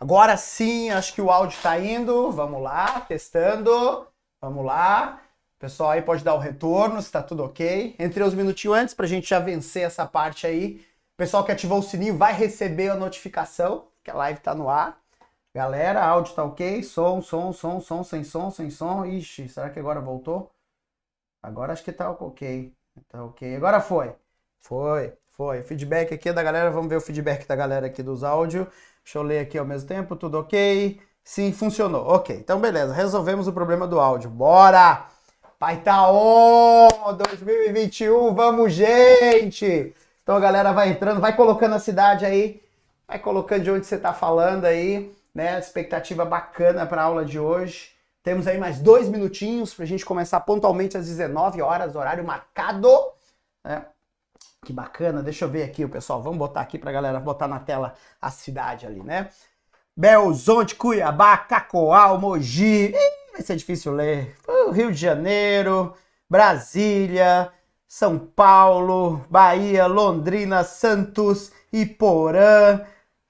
Agora sim, acho que o áudio está indo. Vamos lá, testando. Vamos lá. O pessoal aí pode dar o retorno, se está tudo ok. Entrei uns minutinhos antes para a gente já vencer essa parte aí. O pessoal que ativou o sininho vai receber a notificação que a live está no ar. Galera, áudio está ok? Som, som, som, som, sem som, sem som. Ixi, será que agora voltou? Agora acho que está ok. está ok. Agora foi. Foi, foi. Feedback aqui é da galera. Vamos ver o feedback da galera aqui dos áudios. Deixa eu ler aqui ao mesmo tempo, tudo ok? Sim, funcionou. Ok, então beleza, resolvemos o problema do áudio. Bora! Pai tá on 2021, vamos gente! Então a galera vai entrando, vai colocando a cidade aí, vai colocando de onde você tá falando aí, né? Expectativa bacana para a aula de hoje. Temos aí mais dois minutinhos para a gente começar pontualmente às 19 horas, horário marcado. Né? Que bacana, deixa eu ver aqui o pessoal, vamos botar aqui pra galera botar na tela a cidade ali, né? Belzonte, Cuiabá, Cacoal, Mogi, Ih, vai ser difícil ler. Uh, Rio de Janeiro, Brasília, São Paulo, Bahia, Londrina, Santos, Iporã.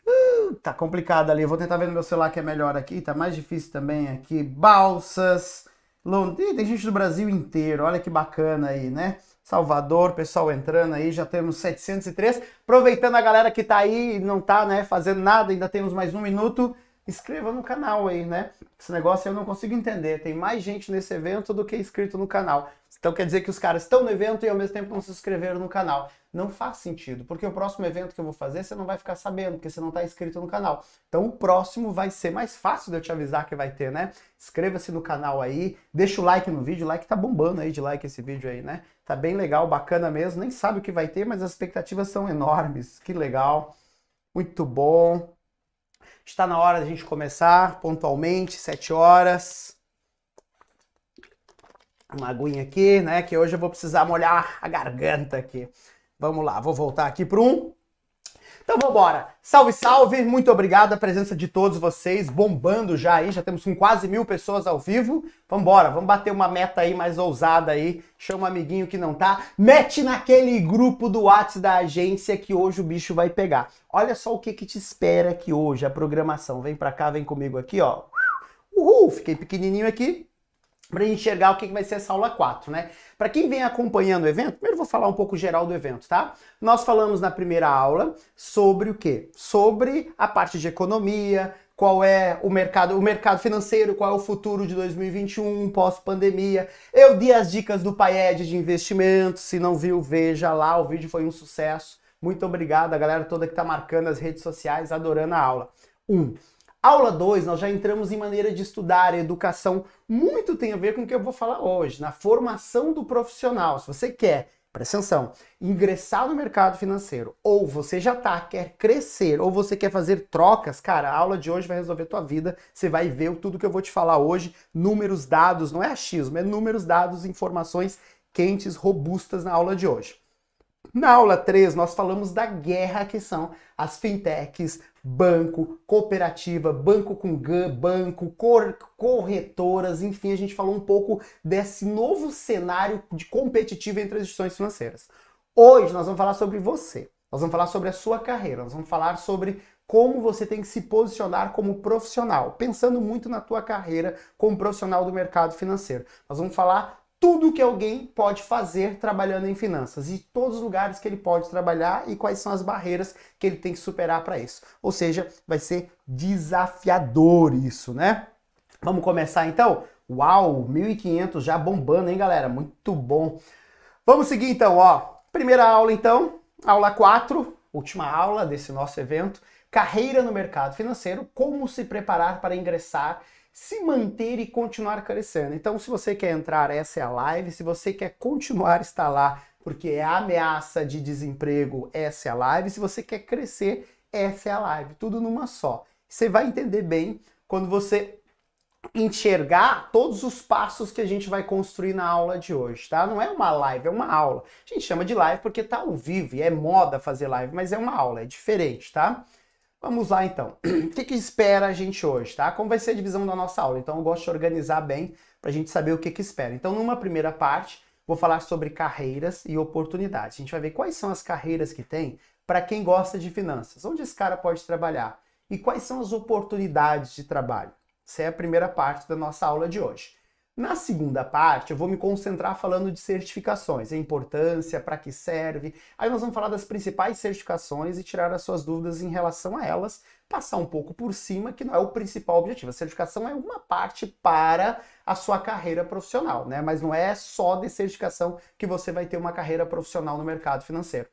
Uh, tá complicado ali, eu vou tentar ver no meu celular que é melhor aqui, tá mais difícil também aqui. Balsas, Londrina, tem gente do Brasil inteiro, olha que bacana aí, né? Salvador, pessoal entrando aí, já temos 703. Aproveitando a galera que tá aí e não tá, né, fazendo nada, ainda temos mais um minuto, inscreva no canal aí, né? Esse negócio eu não consigo entender, tem mais gente nesse evento do que inscrito no canal. Então quer dizer que os caras estão no evento e ao mesmo tempo não se inscreveram no canal. Não faz sentido, porque o próximo evento que eu vou fazer você não vai ficar sabendo, porque você não está inscrito no canal. Então o próximo vai ser mais fácil de eu te avisar que vai ter, né? Inscreva-se no canal aí, deixa o like no vídeo, o like tá bombando aí de like esse vídeo aí, né? Tá bem legal, bacana mesmo. Nem sabe o que vai ter, mas as expectativas são enormes. Que legal. Muito bom. Está na hora da gente começar pontualmente, 7 horas. Uma aguinha aqui, né? Que hoje eu vou precisar molhar a garganta aqui. Vamos lá, vou voltar aqui para um então vamos embora. Salve, salve! Muito obrigado a presença de todos vocês, bombando já aí, já temos com quase mil pessoas ao vivo. Vamos embora, vamos bater uma meta aí mais ousada aí. Chama um amiguinho que não tá, mete naquele grupo do WhatsApp da agência que hoje o bicho vai pegar. Olha só o que que te espera aqui hoje, a programação. Vem pra cá, vem comigo aqui, ó. Uhul, fiquei pequenininho aqui para enxergar o que vai ser essa aula 4, né? Para quem vem acompanhando o evento, primeiro vou falar um pouco geral do evento, tá? Nós falamos na primeira aula sobre o quê? Sobre a parte de economia, qual é o mercado, o mercado financeiro, qual é o futuro de 2021, pós-pandemia. Eu dei as dicas do Paed de investimentos, se não viu, veja lá, o vídeo foi um sucesso. Muito obrigado a galera toda que tá marcando as redes sociais, adorando a aula. Um, Aula 2, nós já entramos em maneira de estudar, educação muito tem a ver com o que eu vou falar hoje, na formação do profissional. Se você quer, presta atenção, ingressar no mercado financeiro, ou você já tá, quer crescer, ou você quer fazer trocas, cara, a aula de hoje vai resolver tua vida. Você vai ver tudo que eu vou te falar hoje, números, dados, não é achismo, é números, dados, informações quentes, robustas na aula de hoje. Na aula 3, nós falamos da guerra que são as fintechs, banco, cooperativa, banco com GAN, banco, cor, corretoras, enfim, a gente falou um pouco desse novo cenário de competitivo entre as instituições financeiras. Hoje nós vamos falar sobre você, nós vamos falar sobre a sua carreira, nós vamos falar sobre como você tem que se posicionar como profissional, pensando muito na tua carreira como profissional do mercado financeiro. Nós vamos falar tudo que alguém pode fazer trabalhando em finanças e todos os lugares que ele pode trabalhar e quais são as barreiras que ele tem que superar para isso. Ou seja, vai ser desafiador isso, né? Vamos começar então? Uau, 1500 já bombando, hein, galera? Muito bom. Vamos seguir então, ó. Primeira aula então, aula 4, última aula desse nosso evento, carreira no mercado financeiro, como se preparar para ingressar se manter e continuar crescendo. Então, se você quer entrar, essa é a live. Se você quer continuar, estar lá, porque é ameaça de desemprego, essa é a live. Se você quer crescer, essa é a live. Tudo numa só. Você vai entender bem quando você enxergar todos os passos que a gente vai construir na aula de hoje, tá? Não é uma live, é uma aula. A gente chama de live porque tá ao vivo e é moda fazer live, mas é uma aula, é diferente, tá? Vamos lá então. o que, que, espera a gente hoje, tá? Como vai ser a divisão da nossa aula? Então eu gosto de organizar bem para a gente saber o que, que espera. Então, numa primeira parte, vou falar sobre carreiras e oportunidades. A gente vai ver quais são as carreiras que tem para quem gosta de finanças, onde esse cara pode trabalhar e quais são as oportunidades de trabalho. Essa é a primeira parte da nossa aula de hoje. Na segunda parte, eu vou me concentrar falando de certificações, a importância, para que serve. Aí nós vamos falar das principais certificações e tirar as suas dúvidas em relação a elas, passar um pouco por cima, que não é o principal objetivo. A certificação é uma parte para a sua carreira profissional, né? Mas não é só de certificação que você vai ter uma carreira profissional no mercado financeiro.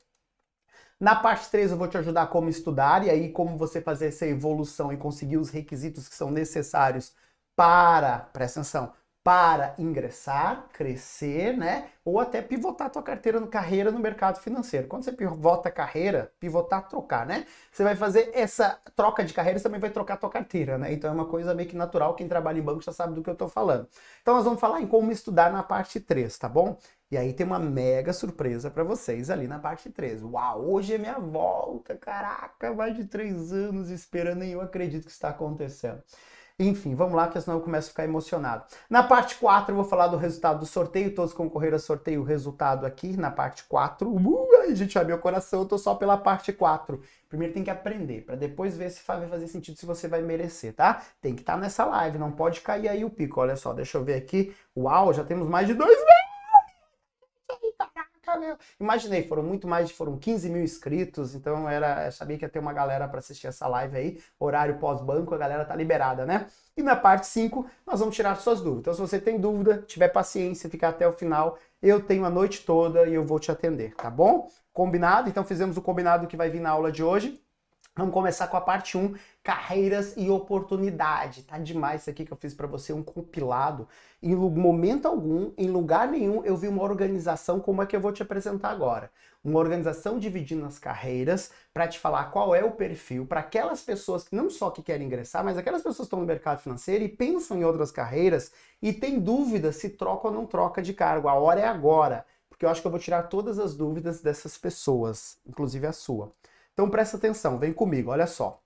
Na parte 3 eu vou te ajudar como estudar e aí como você fazer essa evolução e conseguir os requisitos que são necessários para, presta atenção, para ingressar, crescer, né? Ou até pivotar a tua carteira no carreira no mercado financeiro. Quando você pivota a carreira, pivotar, trocar, né? Você vai fazer essa troca de carreira, você também vai trocar a tua carteira, né? Então é uma coisa meio que natural, quem trabalha em banco já sabe do que eu tô falando. Então nós vamos falar em como estudar na parte 3, tá bom? E aí tem uma mega surpresa para vocês ali na parte 3. Uau, hoje é minha volta, caraca, mais de três anos esperando e eu acredito que está acontecendo. Enfim, vamos lá, que senão eu começo a ficar emocionado. Na parte 4, eu vou falar do resultado do sorteio. Todos concorreram a sorteio o resultado aqui na parte 4. Uh, gente, ai, meu coração, eu tô só pela parte 4. Primeiro tem que aprender, para depois ver se vai fazer sentido, se você vai merecer, tá? Tem que estar tá nessa live, não pode cair aí o pico. Olha só, deixa eu ver aqui. Uau, já temos mais de 2 mil! Tá, né? imaginei, foram muito mais, foram 15 mil inscritos, então era, sabia que ia ter uma galera para assistir essa live aí, horário pós-banco, a galera tá liberada, né? E na parte 5, nós vamos tirar suas dúvidas. Então, se você tem dúvida, tiver paciência, ficar até o final, eu tenho a noite toda e eu vou te atender, tá bom? Combinado? Então, fizemos o combinado que vai vir na aula de hoje. Vamos começar com a parte 1, carreiras e oportunidade. Tá demais isso aqui que eu fiz para você, um compilado. Em momento algum, em lugar nenhum, eu vi uma organização como é que eu vou te apresentar agora. Uma organização dividindo as carreiras para te falar qual é o perfil para aquelas pessoas que não só que querem ingressar, mas aquelas pessoas que estão no mercado financeiro e pensam em outras carreiras e tem dúvida se troca ou não troca de cargo. A hora é agora, porque eu acho que eu vou tirar todas as dúvidas dessas pessoas, inclusive a sua. Então presta atenção, vem comigo, olha só.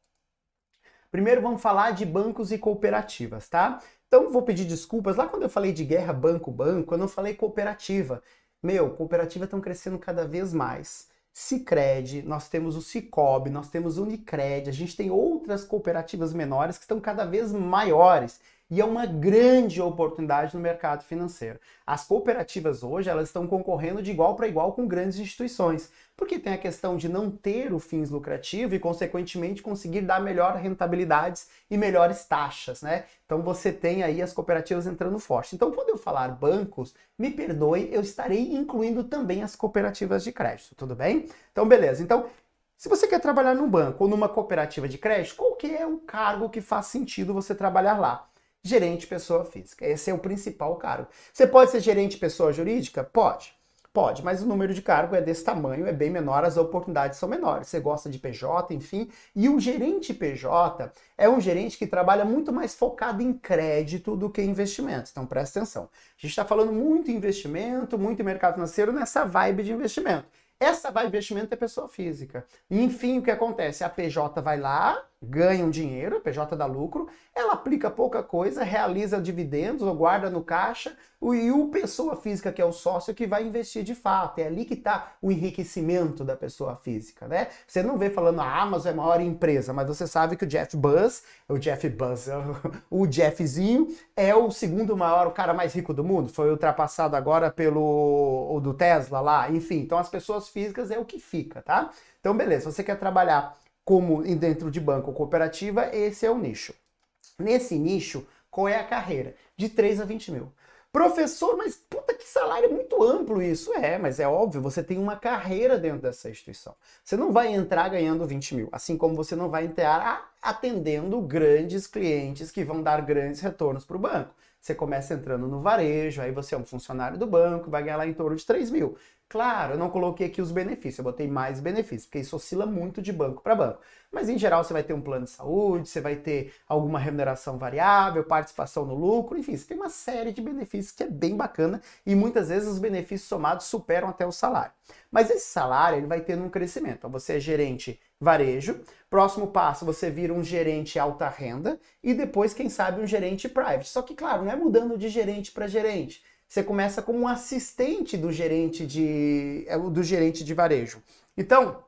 Primeiro vamos falar de bancos e cooperativas, tá? Então vou pedir desculpas. Lá quando eu falei de guerra banco-banco, eu não falei cooperativa. Meu, cooperativas estão crescendo cada vez mais. Cicred, nós temos o Cicobi, nós temos o Unicred, a gente tem outras cooperativas menores que estão cada vez maiores e é uma grande oportunidade no mercado financeiro. As cooperativas hoje, elas estão concorrendo de igual para igual com grandes instituições, porque tem a questão de não ter o fins lucrativo e consequentemente conseguir dar melhor rentabilidades e melhores taxas, né? Então você tem aí as cooperativas entrando forte. Então quando eu falar bancos, me perdoe, eu estarei incluindo também as cooperativas de crédito, tudo bem? Então beleza. Então se você quer trabalhar num banco ou numa cooperativa de crédito, qual que é o cargo que faz sentido você trabalhar lá? gerente pessoa física. Esse é o principal cargo. Você pode ser gerente pessoa jurídica? Pode. Pode, mas o número de cargo é desse tamanho, é bem menor, as oportunidades são menores. Você gosta de PJ, enfim. E um gerente PJ é um gerente que trabalha muito mais focado em crédito do que em investimentos. Então presta atenção. A gente está falando muito investimento, muito mercado financeiro nessa vibe de investimento. Essa vibe de investimento é pessoa física. E, enfim, o que acontece? A PJ vai lá, ganha um dinheiro, a PJ dá lucro, ela aplica pouca coisa, realiza dividendos ou guarda no caixa, e o pessoa física, que é o sócio, que vai investir de fato. É ali que está o enriquecimento da pessoa física, né? Você não vê falando a ah, Amazon é a maior empresa, mas você sabe que o Jeff Bezos, o Jeff Bezos, o Jeffzinho, é o segundo maior, o cara mais rico do mundo, foi ultrapassado agora pelo o do Tesla lá, enfim. Então as pessoas físicas é o que fica, tá? Então beleza, você quer trabalhar como dentro de banco ou cooperativa, esse é o nicho. Nesse nicho, qual é a carreira? De 3 a 20 mil. Professor, mas puta que salário é muito amplo isso. É, mas é óbvio, você tem uma carreira dentro dessa instituição. Você não vai entrar ganhando 20 mil, assim como você não vai entrar atendendo grandes clientes que vão dar grandes retornos para o banco. Você começa entrando no varejo, aí você é um funcionário do banco, vai ganhar lá em torno de 3 mil. Claro, eu não coloquei aqui os benefícios, eu botei mais benefícios, porque isso oscila muito de banco para banco. Mas em geral você vai ter um plano de saúde, você vai ter alguma remuneração variável, participação no lucro, enfim, você tem uma série de benefícios que é bem bacana e muitas vezes os benefícios somados superam até o salário. Mas esse salário ele vai tendo um crescimento. Então, você é gerente varejo, próximo passo você vira um gerente alta renda e depois, quem sabe, um gerente private. Só que, claro, não é mudando de gerente para gerente você começa como um assistente do gerente de, é do gerente de varejo. Então,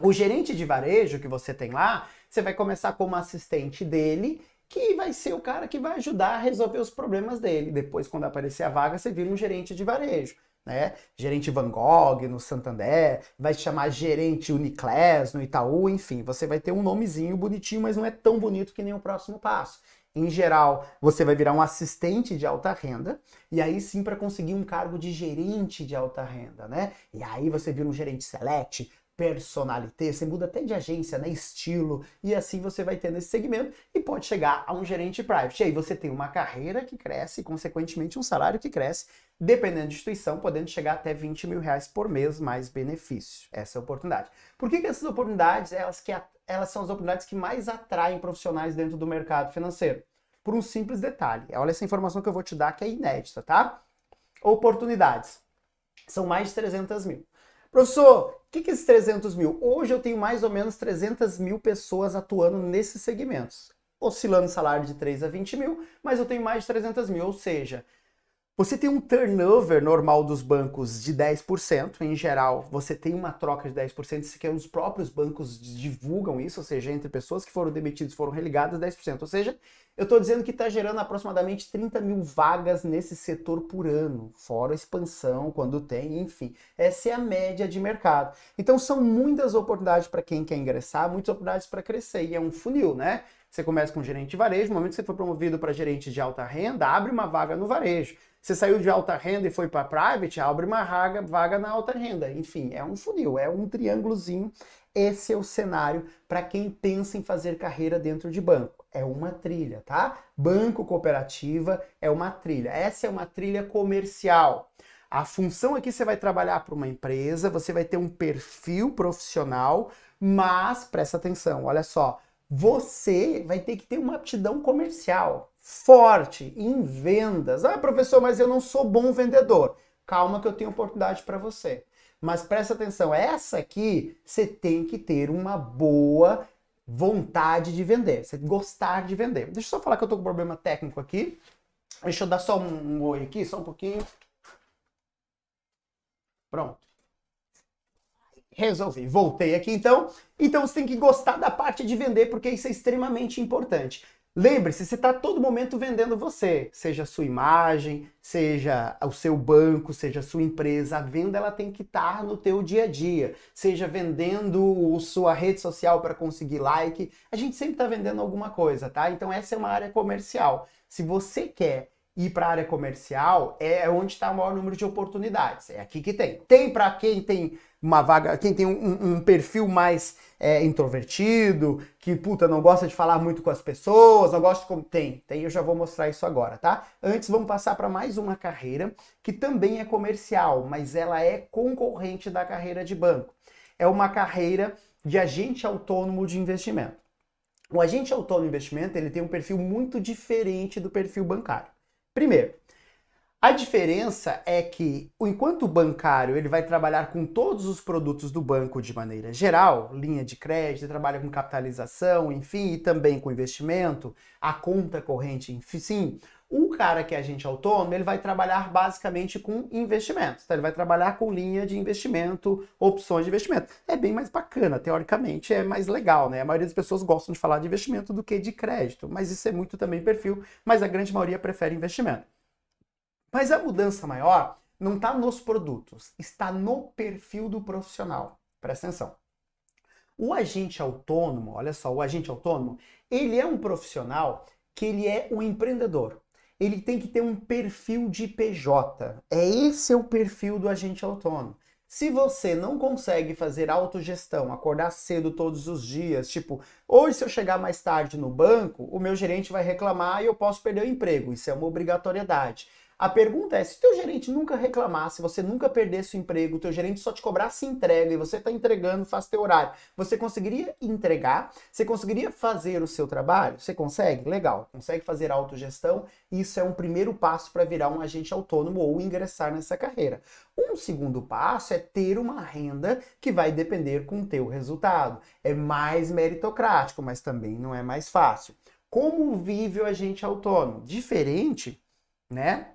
o gerente de varejo que você tem lá, você vai começar como assistente dele, que vai ser o cara que vai ajudar a resolver os problemas dele. Depois, quando aparecer a vaga, você vira um gerente de varejo. Né? Gerente Van Gogh no Santander, vai te chamar gerente Uniclass no Itaú, enfim, você vai ter um nomezinho bonitinho, mas não é tão bonito que nem o próximo passo. Em geral, você vai virar um assistente de alta renda e aí sim para conseguir um cargo de gerente de alta renda, né? E aí você vira um gerente select, personalité, você muda até de agência, né? estilo, e assim você vai ter nesse segmento e pode chegar a um gerente private. E aí você tem uma carreira que cresce e, consequentemente, um salário que cresce, dependendo da instituição, podendo chegar até 20 mil reais por mês mais benefício. Essa é a oportunidade. Por que, que essas oportunidades, elas, que, elas são as oportunidades que mais atraem profissionais dentro do mercado financeiro? por um simples detalhe. É, olha essa informação que eu vou te dar que é inédita, tá? Oportunidades. São mais de 300 mil. Professor, o que, que é esses 300 mil? Hoje eu tenho mais ou menos 300 mil pessoas atuando nesses segmentos, oscilando salário de 3 a 20 mil, mas eu tenho mais de 300 mil, ou seja, você tem um turnover normal dos bancos de 10%, em geral, você tem uma troca de 10%, se que os próprios bancos divulgam isso, ou seja, entre pessoas que foram demitidas foram religadas 10%. Ou seja, eu estou dizendo que está gerando aproximadamente 30 mil vagas nesse setor por ano, fora expansão, quando tem, enfim. Essa é a média de mercado. Então são muitas oportunidades para quem quer ingressar, muitas oportunidades para crescer, e é um funil, né? Você começa com gerente de varejo, no momento que você foi promovido para gerente de alta renda, abre uma vaga no varejo. Você saiu de alta renda e foi para private, abre uma raga, vaga na alta renda. Enfim, é um funil, é um triângulozinho. Esse é o cenário para quem pensa em fazer carreira dentro de banco. É uma trilha, tá? Banco cooperativa é uma trilha. Essa é uma trilha comercial. A função aqui você vai trabalhar para uma empresa, você vai ter um perfil profissional, mas presta atenção, olha só, você vai ter que ter uma aptidão comercial forte em vendas. Ah, professor, mas eu não sou bom vendedor. Calma que eu tenho oportunidade para você. Mas presta atenção, essa aqui você tem que ter uma boa vontade de vender, você gostar de vender. Deixa eu só falar que eu tô com um problema técnico aqui. Deixa eu dar só um, um oi aqui, só um pouquinho. Pronto. Resolvi, voltei aqui então. Então você tem que gostar da parte de vender, porque isso é extremamente importante. Lembre-se, você está todo momento vendendo você, seja a sua imagem, seja o seu banco, seja a sua empresa. A venda ela tem que estar tá no teu dia a dia, seja vendendo sua rede social para conseguir like. A gente sempre está vendendo alguma coisa, tá? Então essa é uma área comercial. Se você quer ir para a área comercial é onde está o maior número de oportunidades. É aqui que tem. Tem para quem tem uma vaga, quem tem um, um perfil mais é, introvertido, que puta, não gosta de falar muito com as pessoas, não gosta como. Tem, tem, eu já vou mostrar isso agora, tá? Antes vamos passar para mais uma carreira que também é comercial, mas ela é concorrente da carreira de banco. É uma carreira de agente autônomo de investimento. O agente autônomo de investimento ele tem um perfil muito diferente do perfil bancário. Primeiro, a diferença é que, enquanto o bancário ele vai trabalhar com todos os produtos do banco de maneira geral, linha de crédito, trabalha com capitalização, enfim, e também com investimento, a conta corrente, enfim, o cara que é agente autônomo, ele vai trabalhar basicamente com investimentos, então, Ele vai trabalhar com linha de investimento, opções de investimento. É bem mais bacana, teoricamente é mais legal, né? A maioria das pessoas gostam de falar de investimento do que de crédito, mas isso é muito também perfil, mas a grande maioria prefere investimento. Mas a mudança maior não está nos produtos, está no perfil do profissional. Presta atenção. O agente autônomo, olha só, o agente autônomo, ele é um profissional que ele é um empreendedor. Ele tem que ter um perfil de PJ. É esse é o perfil do agente autônomo. Se você não consegue fazer autogestão, acordar cedo todos os dias, tipo, hoje se eu chegar mais tarde no banco, o meu gerente vai reclamar e eu posso perder o emprego. Isso é uma obrigatoriedade. A pergunta é, se teu gerente nunca reclamasse, você nunca perdesse o emprego, teu gerente só te cobrasse entrega e você está entregando, faz teu horário, você conseguiria entregar? Você conseguiria fazer o seu trabalho? Você consegue? Legal. Consegue fazer autogestão? Isso é um primeiro passo para virar um agente autônomo ou ingressar nessa carreira. Um segundo passo é ter uma renda que vai depender com o teu resultado. É mais meritocrático, mas também não é mais fácil. Como vive o agente autônomo? Diferente, né?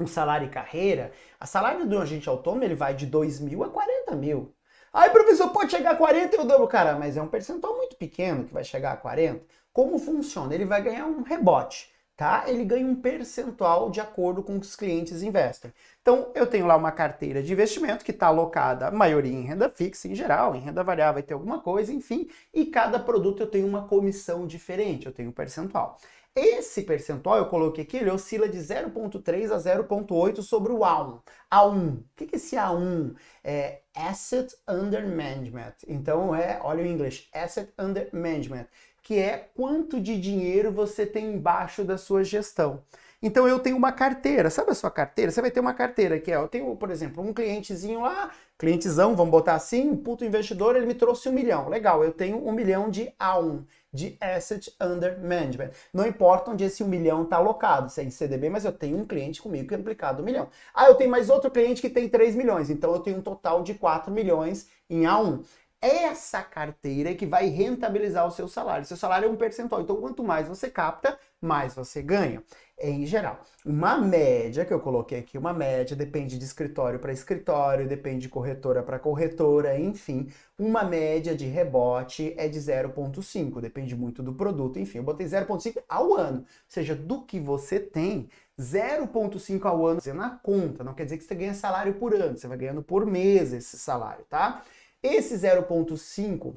um salário e carreira, A salário do agente autônomo ele vai de 2 mil a 40 mil. Aí, professor, pode chegar a 40 eu dobro. Cara, mas é um percentual muito pequeno que vai chegar a 40. Como funciona? Ele vai ganhar um rebote, tá? Ele ganha um percentual de acordo com o que os clientes investem. Então, eu tenho lá uma carteira de investimento que está alocada, a maioria em renda fixa em geral, em renda variável vai ter alguma coisa, enfim. E cada produto eu tenho uma comissão diferente, eu tenho um percentual. Esse percentual, eu coloquei aqui, ele oscila de 0,3 a 0,8 sobre o A1. A1, o que é esse A1? É Asset Under Management. Então é, olha o inglês, Asset Under Management, que é quanto de dinheiro você tem embaixo da sua gestão. Então eu tenho uma carteira, sabe a sua carteira? Você vai ter uma carteira que é, eu tenho, por exemplo, um clientezinho lá, clientezão, vamos botar assim, um puto investidor, ele me trouxe um milhão. Legal, eu tenho um milhão de A1 de Asset Under Management. Não importa onde esse 1 milhão está alocado, se é em CDB, mas eu tenho um cliente comigo que é aplicado 1 milhão. Ah, eu tenho mais outro cliente que tem 3 milhões, então eu tenho um total de 4 milhões em A1 essa carteira é que vai rentabilizar o seu salário. Seu salário é um percentual, então quanto mais você capta, mais você ganha, em geral. Uma média que eu coloquei aqui, uma média, depende de escritório para escritório, depende de corretora para corretora, enfim, uma média de rebote é de 0.5, depende muito do produto, enfim, eu botei 0.5 ao ano, ou seja, do que você tem, 0.5 ao ano, você na conta, não quer dizer que você ganha salário por ano, você vai ganhando por mês esse salário, tá? Esse 0,5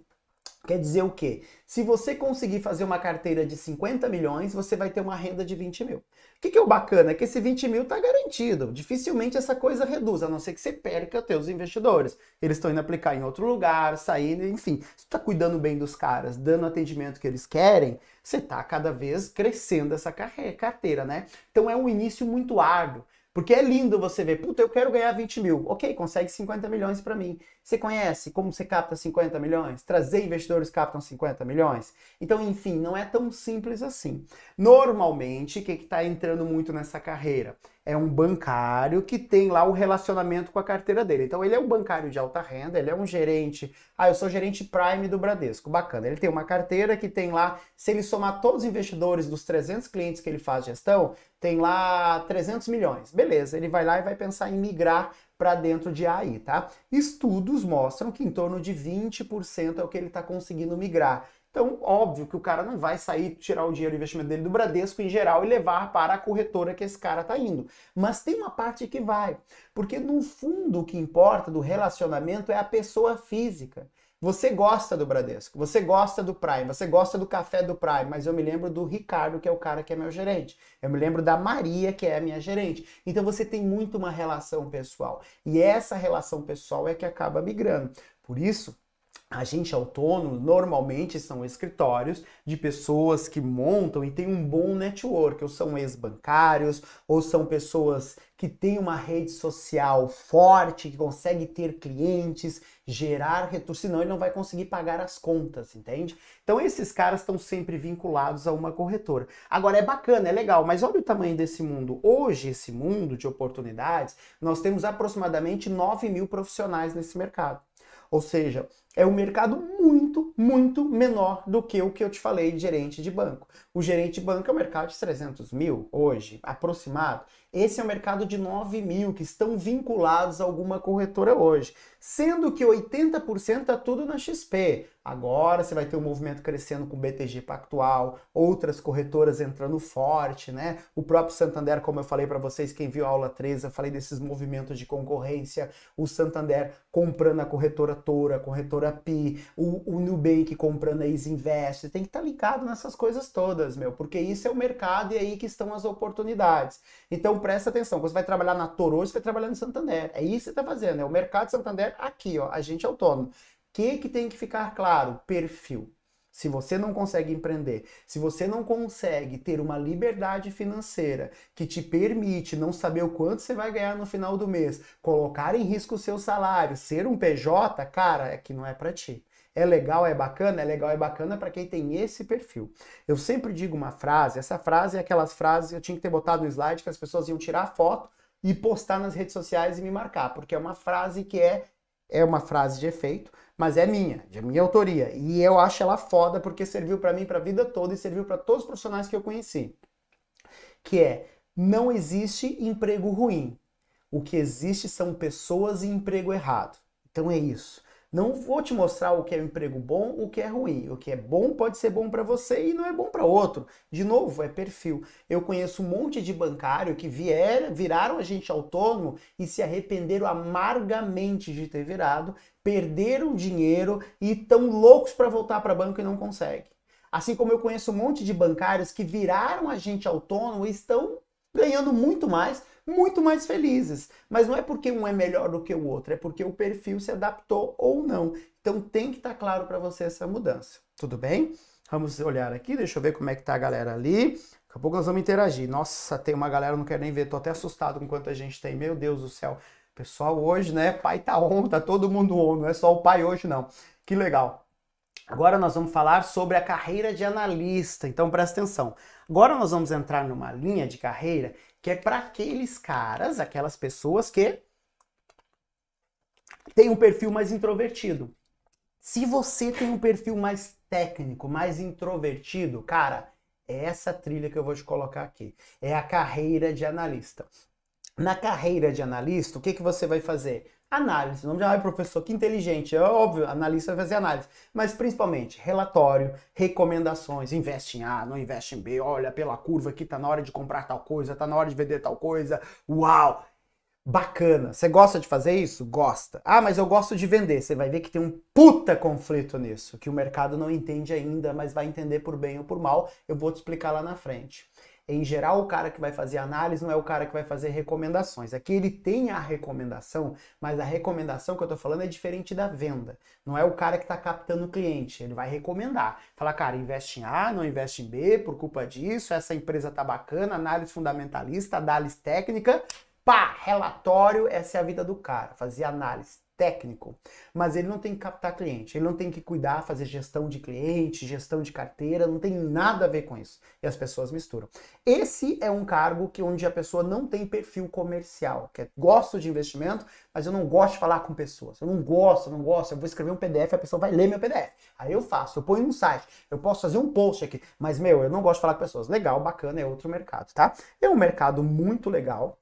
quer dizer o quê? Se você conseguir fazer uma carteira de 50 milhões, você vai ter uma renda de 20 mil. O que, que é o bacana? É que esse 20 mil está garantido. Dificilmente essa coisa reduz, a não ser que você perca os investidores. Eles estão indo aplicar em outro lugar, saindo, enfim. Se está cuidando bem dos caras, dando o atendimento que eles querem, você está cada vez crescendo essa carteira, né? Então é um início muito árduo. Porque é lindo você ver, puta, eu quero ganhar 20 mil. Ok, consegue 50 milhões para mim. Você conhece como você capta 50 milhões? Trazer investidores captam 50 milhões? Então, enfim, não é tão simples assim. Normalmente, quem está entrando muito nessa carreira? É um bancário que tem lá o relacionamento com a carteira dele. Então, ele é um bancário de alta renda, ele é um gerente. Ah, eu sou gerente Prime do Bradesco. Bacana. Ele tem uma carteira que tem lá, se ele somar todos os investidores dos 300 clientes que ele faz gestão, tem lá 300 milhões. Beleza, ele vai lá e vai pensar em migrar para dentro de AI, tá? Estudos mostram que em torno de 20% é o que ele está conseguindo migrar. Então, óbvio que o cara não vai sair, tirar o dinheiro do investimento dele do Bradesco em geral e levar para a corretora que esse cara está indo. Mas tem uma parte que vai, porque no fundo o que importa do relacionamento é a pessoa física. Você gosta do Bradesco, você gosta do Prime, você gosta do café do Prime, mas eu me lembro do Ricardo, que é o cara que é meu gerente. Eu me lembro da Maria, que é a minha gerente. Então você tem muito uma relação pessoal. E essa relação pessoal é que acaba migrando. Por isso, Agente autônomo normalmente são escritórios de pessoas que montam e têm um bom network, ou são ex-bancários, ou são pessoas que têm uma rede social forte, que consegue ter clientes, gerar retorno, senão ele não vai conseguir pagar as contas, entende? Então esses caras estão sempre vinculados a uma corretora. Agora é bacana, é legal, mas olha o tamanho desse mundo. Hoje, esse mundo de oportunidades, nós temos aproximadamente 9 mil profissionais nesse mercado. Ou seja, é um mercado muito, muito menor do que o que eu te falei de gerente de banco. O gerente de banco é um mercado de 300 mil hoje, aproximado. Esse é um mercado de 9 mil que estão vinculados a alguma corretora hoje. Sendo que 80% está é tudo na XP. Agora você vai ter um movimento crescendo com o BTG Pactual, outras corretoras entrando forte, né? O próprio Santander, como eu falei para vocês, quem viu a aula 3, eu falei desses movimentos de concorrência, o Santander comprando a corretora Tora, a corretora Pi, o, o Nubank comprando a Isinvest, tem que estar tá ligado nessas coisas todas, meu, porque isso é o mercado e aí que estão as oportunidades. Então presta atenção, você vai trabalhar na Toro, você vai trabalhar no Santander. É isso que você está fazendo, é o mercado Santander aqui, ó, a gente é autônomo que, que tem que ficar claro? Perfil. Se você não consegue empreender, se você não consegue ter uma liberdade financeira que te permite não saber o quanto você vai ganhar no final do mês, colocar em risco o seu salário, ser um PJ, cara, é que não é para ti. É legal, é bacana, é legal, é bacana para quem tem esse perfil. Eu sempre digo uma frase, essa frase é aquelas frases que eu tinha que ter botado no slide que as pessoas iam tirar foto e postar nas redes sociais e me marcar, porque é uma frase que é é uma frase de efeito, mas é minha, de minha autoria. E eu acho ela foda porque serviu para mim para a vida toda e serviu para todos os profissionais que eu conheci. Que é: não existe emprego ruim. O que existe são pessoas e emprego errado. Então é isso. Não vou te mostrar o que é um emprego bom, o que é ruim. O que é bom pode ser bom para você e não é bom para outro. De novo, é perfil. Eu conheço um monte de bancário que vieram, viraram agente autônomo e se arrependeram amargamente de ter virado, perderam dinheiro e estão loucos para voltar para banco e não conseguem. Assim como eu conheço um monte de bancários que viraram agente autônomo e estão ganhando muito mais muito mais felizes. Mas não é porque um é melhor do que o outro, é porque o perfil se adaptou ou não. Então tem que estar tá claro para você essa mudança. Tudo bem? Vamos olhar aqui, deixa eu ver como é que tá a galera ali. Daqui a pouco nós vamos interagir. Nossa, tem uma galera, não quero nem ver, tô até assustado com quanta gente tem. Meu Deus do céu. Pessoal, hoje, né? Pai tá on, tá todo mundo on, não é só o pai hoje, não. Que legal. Agora nós vamos falar sobre a carreira de analista, então presta atenção. Agora nós vamos entrar numa linha de carreira que é para aqueles caras, aquelas pessoas que têm um perfil mais introvertido. Se você tem um perfil mais técnico, mais introvertido, cara, é essa trilha que eu vou te colocar aqui. É a carreira de analista. Na carreira de analista, o que, que você vai fazer? análise. O nome já é professor, que inteligente. É óbvio, analista vai fazer análise. Mas principalmente relatório, recomendações. Investe em A, não investe em B. Olha, pela curva aqui tá na hora de comprar tal coisa, tá na hora de vender tal coisa. Uau! Bacana. Você gosta de fazer isso? Gosta. Ah, mas eu gosto de vender. Você vai ver que tem um puta conflito nisso, que o mercado não entende ainda, mas vai entender por bem ou por mal. Eu vou te explicar lá na frente. Em geral, o cara que vai fazer análise não é o cara que vai fazer recomendações. Aqui ele tem a recomendação, mas a recomendação que eu estou falando é diferente da venda. Não é o cara que está captando o cliente. Ele vai recomendar. Falar, cara, investe em A, não investe em B, por culpa disso, essa empresa tá bacana, análise fundamentalista, análise técnica, pá, relatório, essa é a vida do cara, fazer análise técnico, mas ele não tem que captar cliente, ele não tem que cuidar, fazer gestão de cliente, gestão de carteira, não tem nada a ver com isso. E as pessoas misturam. Esse é um cargo que onde a pessoa não tem perfil comercial, que é gosto de investimento, mas eu não gosto de falar com pessoas. Eu não gosto, não gosto, eu vou escrever um PDF, a pessoa vai ler meu PDF. Aí eu faço, eu ponho no site, eu posso fazer um post aqui, mas meu, eu não gosto de falar com pessoas. Legal, bacana, é outro mercado, tá? É um mercado muito legal,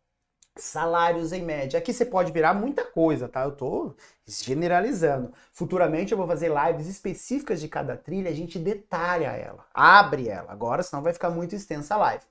Salários em média. Aqui você pode virar muita coisa, tá? Eu tô generalizando. Futuramente eu vou fazer lives específicas de cada trilha, a gente detalha ela, abre ela. Agora, senão vai ficar muito extensa a live.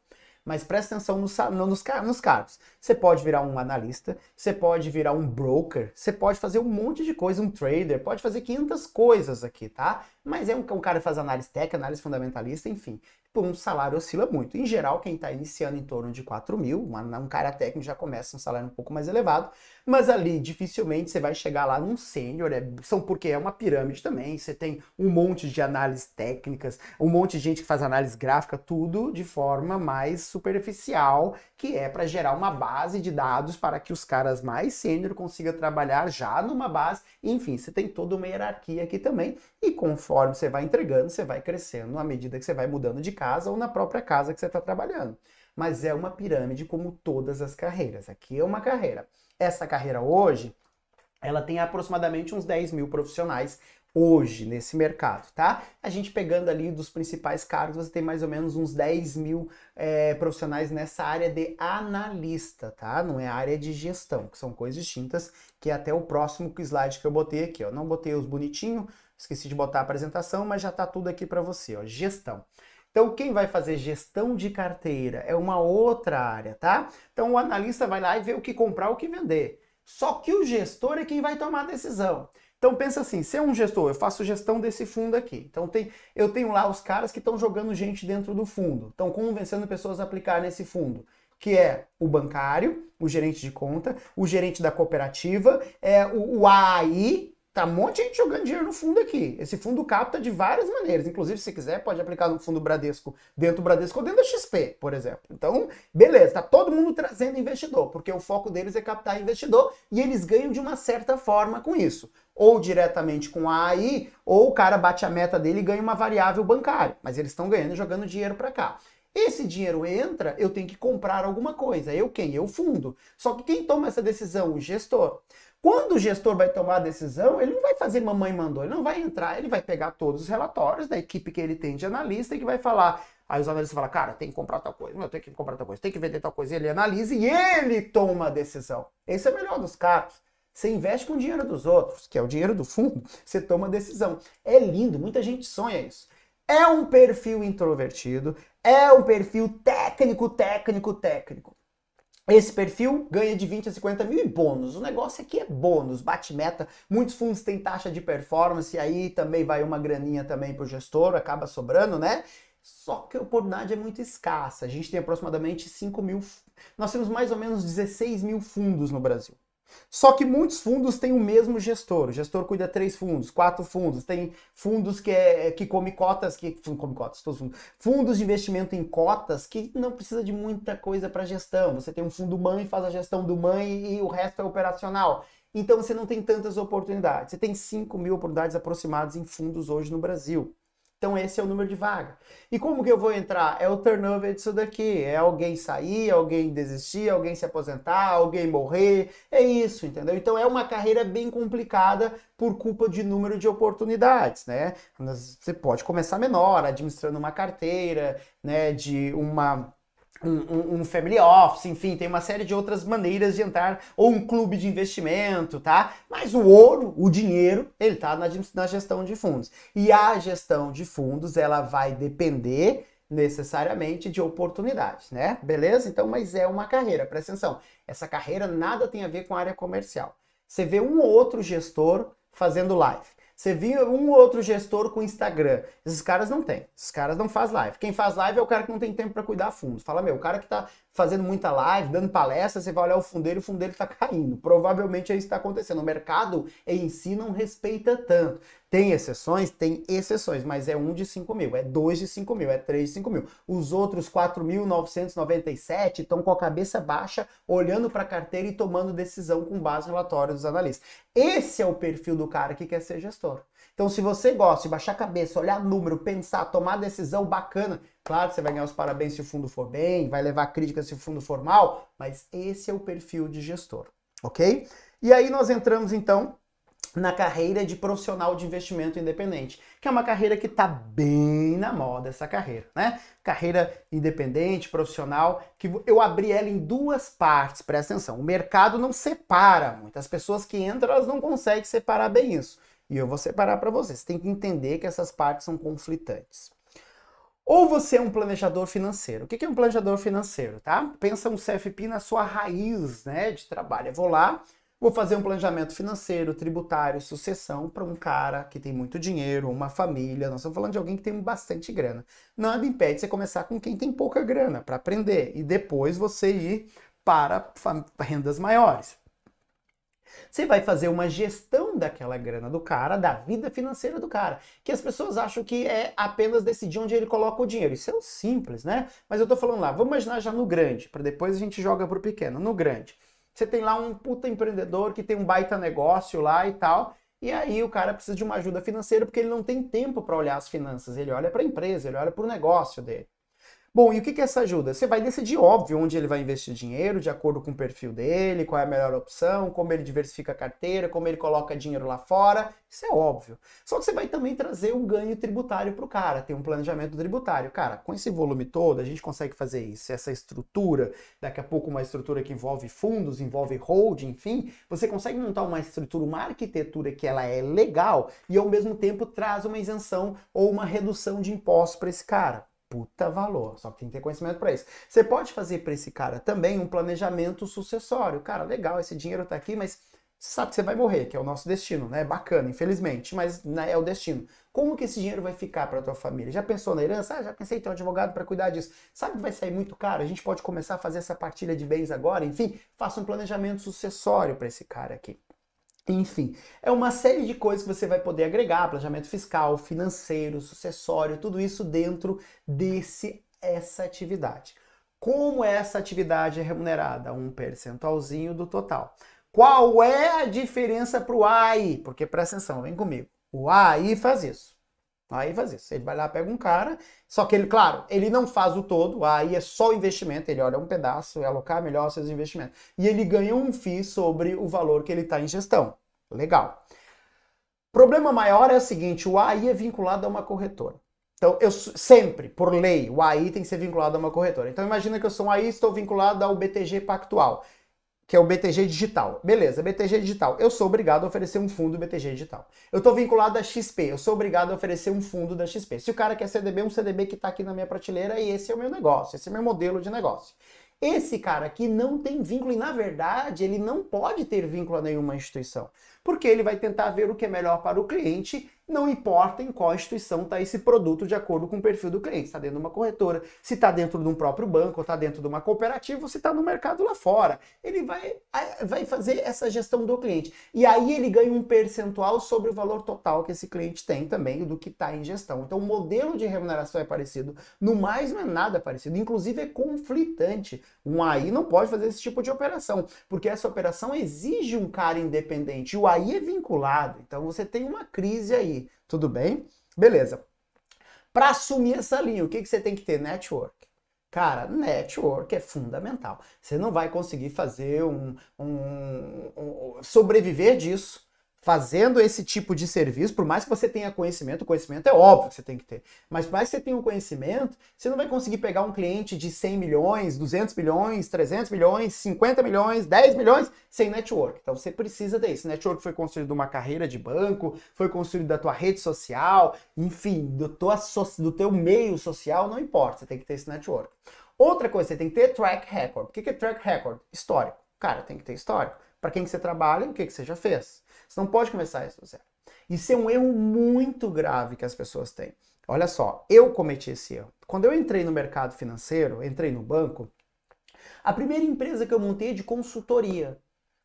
Mas presta atenção nos, nos, nos cargos. Você pode virar um analista, você pode virar um broker, você pode fazer um monte de coisa, um trader, pode fazer 500 coisas aqui, tá? Mas é um, um cara que faz análise técnica, análise fundamentalista, enfim. Por um salário oscila muito. Em geral, quem está iniciando em torno de 4 mil, né, um cara técnico já começa um salário um pouco mais elevado, mas ali dificilmente você vai chegar lá num sênior, é, são porque é uma pirâmide também, você tem um monte de análises técnicas, um monte de gente que faz análise gráfica, tudo de forma mais superficial, que é para gerar uma base de dados para que os caras mais sênior consigam trabalhar já numa base, enfim, você tem toda uma hierarquia aqui também, e conforme conforme você vai entregando, você vai crescendo à medida que você vai mudando de casa ou na própria casa que você está trabalhando. Mas é uma pirâmide como todas as carreiras. Aqui é uma carreira. Essa carreira hoje, ela tem aproximadamente uns 10 mil profissionais hoje nesse mercado, tá? A gente pegando ali dos principais cargos, você tem mais ou menos uns 10 mil é, profissionais nessa área de analista, tá? Não é área de gestão, que são coisas distintas, que é até o próximo slide que eu botei aqui, ó. Não botei os bonitinhos, Esqueci de botar a apresentação, mas já está tudo aqui para você, ó, gestão. Então, quem vai fazer gestão de carteira é uma outra área, tá? Então, o analista vai lá e vê o que comprar, o que vender. Só que o gestor é quem vai tomar a decisão. Então pensa assim, se é um gestor, eu faço gestão desse fundo aqui. Então tem, eu tenho lá os caras que estão jogando gente dentro do fundo, estão convencendo pessoas a aplicar nesse fundo, que é o bancário, o gerente de conta, o gerente da cooperativa, é o, o AI, Tá um monte de gente jogando dinheiro no fundo aqui. Esse fundo capta de várias maneiras. Inclusive, se quiser, pode aplicar no fundo Bradesco, dentro do Bradesco ou dentro da XP, por exemplo. Então, beleza, tá todo mundo trazendo investidor, porque o foco deles é captar investidor e eles ganham de uma certa forma com isso. Ou diretamente com a AI, ou o cara bate a meta dele e ganha uma variável bancária. Mas eles estão ganhando jogando dinheiro para cá. Esse dinheiro entra, eu tenho que comprar alguma coisa. Eu quem? Eu fundo. Só que quem toma essa decisão? O gestor. Quando o gestor vai tomar a decisão, ele não vai fazer mamãe mandou, ele não vai entrar, ele vai pegar todos os relatórios da equipe que ele tem de analista e que vai falar. Aí os analistas falam, cara, tem que comprar tal coisa, não, tem que comprar tal coisa, tem que vender tal coisa. Ele analisa e ele toma a decisão. Esse é o melhor dos caras. Você investe com o dinheiro dos outros, que é o dinheiro do fundo, você toma a decisão. É lindo, muita gente sonha isso. É um perfil introvertido, é um perfil técnico, técnico, técnico. Esse perfil ganha de 20 a 50 mil e bônus. O negócio aqui é, é bônus, bate meta. Muitos fundos têm taxa de performance, e aí também vai uma graninha também para o gestor, acaba sobrando, né? Só que a oportunidade é muito escassa. A gente tem aproximadamente 5 mil. Nós temos mais ou menos 16 mil fundos no Brasil. Só que muitos fundos têm o mesmo gestor. O gestor cuida três fundos, quatro fundos. Tem fundos que, é, é que come cotas, que come cotas, todos fundos. Fundos de investimento em cotas que não precisa de muita coisa para gestão. Você tem um fundo mãe, faz a gestão do mãe e o resto é operacional. Então você não tem tantas oportunidades. Você tem 5 mil oportunidades aproximadas em fundos hoje no Brasil. Então esse é o número de vaga. E como que eu vou entrar? É o turnover disso daqui. É alguém sair, alguém desistir, alguém se aposentar, alguém morrer. É isso, entendeu? Então é uma carreira bem complicada por culpa de número de oportunidades, né? Você pode começar menor, administrando uma carteira, né, de uma um, um, family office, enfim, tem uma série de outras maneiras de entrar, ou um clube de investimento, tá? Mas o ouro, o dinheiro, ele tá na, na gestão de fundos. E a gestão de fundos, ela vai depender necessariamente de oportunidades, né? Beleza? Então, mas é uma carreira, presta atenção. Essa carreira nada tem a ver com a área comercial. Você vê um ou outro gestor fazendo live. Você viu um ou outro gestor com Instagram. Esses caras não tem. Esses caras não faz live. Quem faz live é o cara que não tem tempo para cuidar fundo. Fala, meu, o cara que tá fazendo muita live, dando palestra, você vai olhar o fundo dele, o fundo dele está caindo. Provavelmente é isso que está acontecendo. O mercado em si não respeita tanto. Tem exceções? Tem exceções, mas é um de 5 mil, é dois de 5 mil, é três de 5 mil. Os outros 4.997 estão com a cabeça baixa, olhando para a carteira e tomando decisão com base no relatório dos analistas. Esse é o perfil do cara que quer ser gestor. Então, se você gosta de baixar a cabeça, olhar número, pensar, tomar decisão bacana, Claro que você vai ganhar os parabéns se o fundo for bem, vai levar críticas se o fundo for mal, mas esse é o perfil de gestor, ok? E aí nós entramos então na carreira de profissional de investimento independente, que é uma carreira que está bem na moda essa carreira, né? Carreira independente, profissional, que eu abri ela em duas partes, presta atenção. O mercado não separa muito. As pessoas que entram, elas não conseguem separar bem isso. E eu vou separar para vocês. Tem que entender que essas partes são conflitantes. Ou você é um planejador financeiro. O que é um planejador financeiro, tá? Pensa um CFP na sua raiz, né, de trabalho. Eu vou lá, vou fazer um planejamento financeiro, tributário, sucessão para um cara que tem muito dinheiro, uma família. Nós estamos falando de alguém que tem bastante grana. Nada impede você começar com quem tem pouca grana para aprender e depois você ir para rendas maiores. Você vai fazer uma gestão daquela grana do cara, da vida financeira do cara, que as pessoas acham que é apenas decidir onde ele coloca o dinheiro. Isso é um simples, né? Mas eu tô falando lá, vamos imaginar já no grande, para depois a gente joga pro pequeno, no grande. Você tem lá um puta empreendedor que tem um baita negócio lá e tal, e aí o cara precisa de uma ajuda financeira porque ele não tem tempo para olhar as finanças, ele olha para a empresa, ele olha para o negócio dele. Bom, e o que, que é essa ajuda? Você vai decidir, óbvio, onde ele vai investir dinheiro, de acordo com o perfil dele, qual é a melhor opção, como ele diversifica a carteira, como ele coloca dinheiro lá fora. Isso é óbvio. Só que você vai também trazer um ganho tributário para o cara, ter um planejamento tributário. Cara, com esse volume todo, a gente consegue fazer isso. Essa estrutura, daqui a pouco uma estrutura que envolve fundos, envolve holding, enfim, você consegue montar uma estrutura, uma arquitetura que ela é legal e ao mesmo tempo traz uma isenção ou uma redução de impostos para esse cara puta valor. Só que tem que ter conhecimento para isso. Você pode fazer para esse cara também um planejamento sucessório. Cara, legal, esse dinheiro tá aqui, mas você sabe que você vai morrer, que é o nosso destino, né? Bacana, infelizmente, mas né, é o destino. Como que esse dinheiro vai ficar para tua família? Já pensou na herança? Ah, já pensei em ter um advogado para cuidar disso. Sabe que vai sair muito caro? A gente pode começar a fazer essa partilha de bens agora, enfim, faça um planejamento sucessório para esse cara aqui. Enfim, é uma série de coisas que você vai poder agregar, planejamento fiscal, financeiro, sucessório, tudo isso dentro desse essa atividade. Como essa atividade é remunerada? Um percentualzinho do total. Qual é a diferença para o AI? Porque presta atenção, vem comigo. O AI faz isso. Aí faz isso. Ele vai lá, pega um cara, só que ele, claro, ele não faz o todo, aí é só o investimento, ele olha um pedaço, é alocar melhor seus investimentos. E ele ganha um FII sobre o valor que ele está em gestão. Legal. Problema maior é o seguinte: o AI é vinculado a uma corretora. Então, eu sempre, por lei, o AI tem que ser vinculado a uma corretora. Então, imagina que eu sou um AI estou vinculado ao BTG Pactual que é o BTG Digital. Beleza, BTG Digital. Eu sou obrigado a oferecer um fundo BTG Digital. Eu estou vinculado à XP, eu sou obrigado a oferecer um fundo da XP. Se o cara quer CDB, um CDB que está aqui na minha prateleira e esse é o meu negócio, esse é o meu modelo de negócio. Esse cara aqui não tem vínculo e, na verdade, ele não pode ter vínculo a nenhuma instituição porque ele vai tentar ver o que é melhor para o cliente, não importa em qual instituição está esse produto de acordo com o perfil do cliente. Está dentro de uma corretora, se está dentro de um próprio banco, está dentro de uma cooperativa, ou se está no mercado lá fora. Ele vai, vai fazer essa gestão do cliente. E aí ele ganha um percentual sobre o valor total que esse cliente tem também do que está em gestão. Então o modelo de remuneração é parecido, no mais não é nada parecido. Inclusive é conflitante. Um AI não pode fazer esse tipo de operação, porque essa operação exige um cara independente. O aí é vinculado. Então você tem uma crise aí. Tudo bem? Beleza. Para assumir essa linha, o que, que você tem que ter? Network. Cara, network é fundamental. Você não vai conseguir fazer um, um, um sobreviver disso fazendo esse tipo de serviço, por mais que você tenha conhecimento, o conhecimento é óbvio que você tem que ter, mas por mais que você tenha um conhecimento, você não vai conseguir pegar um cliente de 100 milhões, 200 milhões, 300 milhões, 50 milhões, 10 milhões sem network. Então você precisa ter isso. Network foi construído uma carreira de banco, foi construído da tua rede social, enfim, do, tua so do teu meio social, não importa, você tem que ter esse network. Outra coisa, você tem que ter track record. O que é track record? Histórico. Cara, tem que ter histórico. Para quem que você trabalha, o que, que você já fez você não pode começar isso do zero. Isso é um erro muito grave que as pessoas têm. Olha só, eu cometi esse erro. Quando eu entrei no mercado financeiro, entrei no banco, a primeira empresa que eu montei é de consultoria.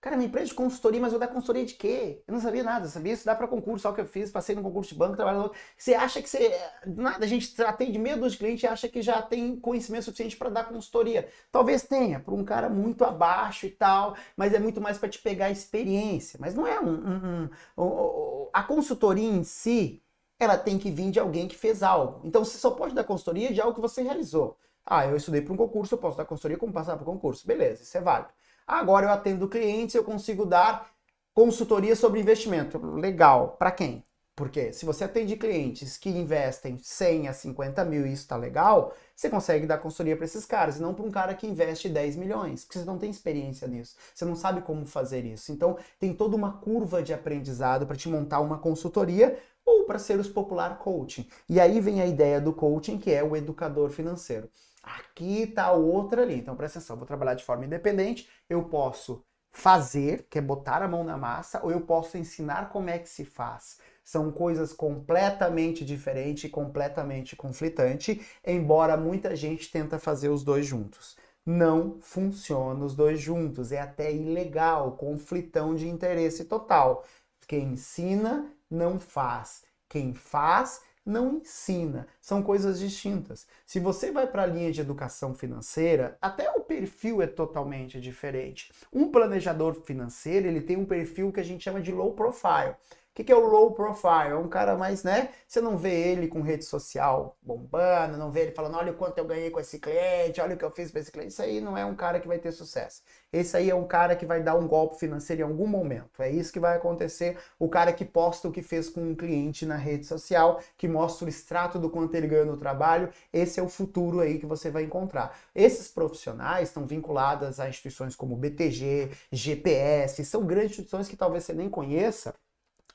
Cara, uma empresa é de consultoria, mas eu dar consultoria de quê? Eu não sabia nada, sabia isso dá para concurso, só que eu fiz, passei no concurso de banco, trabalhando. Você acha que você. Nada, a gente atende meio dos clientes e acha que já tem conhecimento suficiente para dar consultoria. Talvez tenha, para um cara muito abaixo e tal, mas é muito mais para te pegar experiência. Mas não é um, um, um, um. A consultoria em si, ela tem que vir de alguém que fez algo. Então você só pode dar consultoria de algo que você realizou. Ah, eu estudei para um concurso, eu posso dar consultoria como passar para o concurso. Beleza, isso é válido. Agora eu atendo clientes, eu consigo dar consultoria sobre investimento. Legal. Para quem? Porque se você atende clientes que investem 100 a 50 mil e isso está legal, você consegue dar consultoria para esses caras e não para um cara que investe 10 milhões, porque você não tem experiência nisso, você não sabe como fazer isso. Então tem toda uma curva de aprendizado para te montar uma consultoria ou para ser os popular coaching. E aí vem a ideia do coaching, que é o educador financeiro. Aqui está outra ali. Então, presta atenção, vou trabalhar de forma independente. Eu posso fazer, que é botar a mão na massa, ou eu posso ensinar como é que se faz. São coisas completamente diferentes e completamente conflitantes, embora muita gente tenta fazer os dois juntos. Não funciona os dois juntos, é até ilegal, conflitão de interesse total. Quem ensina não faz, quem faz não ensina. São coisas distintas. Se você vai para a linha de educação financeira, até o perfil é totalmente diferente. Um planejador financeiro, ele tem um perfil que a gente chama de low profile que, que é o low profile? É um cara mais, né? Você não vê ele com rede social bombando, não vê ele falando, olha o quanto eu ganhei com esse cliente, olha o que eu fiz para esse cliente. Isso aí não é um cara que vai ter sucesso. Esse aí é um cara que vai dar um golpe financeiro em algum momento. É isso que vai acontecer. O cara que posta o que fez com um cliente na rede social, que mostra o extrato do quanto ele ganhou no trabalho, esse é o futuro aí que você vai encontrar. Esses profissionais estão vinculados a instituições como BTG, GPS, são grandes instituições que talvez você nem conheça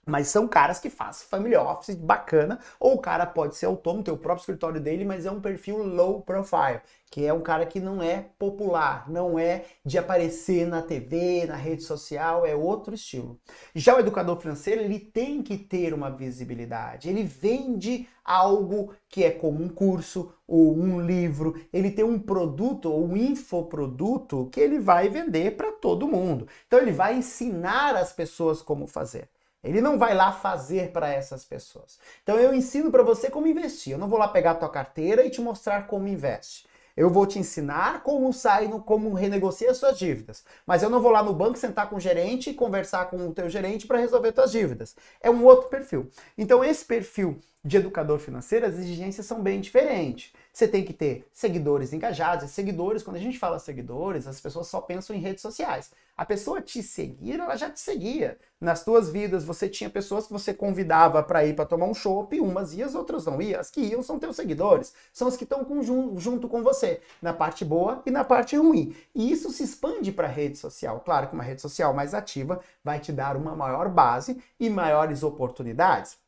mas são caras que fazem family office bacana, ou o cara pode ser autônomo, ter o próprio escritório dele, mas é um perfil low profile, que é um cara que não é popular, não é de aparecer na TV, na rede social, é outro estilo. Já o educador financeiro, ele tem que ter uma visibilidade, ele vende algo que é como um curso ou um livro, ele tem um produto ou um infoproduto que ele vai vender para todo mundo. Então ele vai ensinar as pessoas como fazer. Ele não vai lá fazer para essas pessoas. Então eu ensino para você como investir. Eu não vou lá pegar a tua carteira e te mostrar como investe. Eu vou te ensinar como sai, como as suas dívidas. Mas eu não vou lá no banco sentar com o gerente e conversar com o teu gerente para resolver suas dívidas. É um outro perfil. Então esse perfil de educador financeiro, as exigências são bem diferentes. Você tem que ter seguidores engajados. E seguidores, quando a gente fala seguidores, as pessoas só pensam em redes sociais. A pessoa te seguir, ela já te seguia. Nas tuas vidas, você tinha pessoas que você convidava para ir para tomar um chopp, umas iam, as outras não iam. As que iam são teus seguidores, são as que estão junto com você, na parte boa e na parte ruim. E isso se expande para a rede social. Claro que uma rede social mais ativa vai te dar uma maior base e maiores oportunidades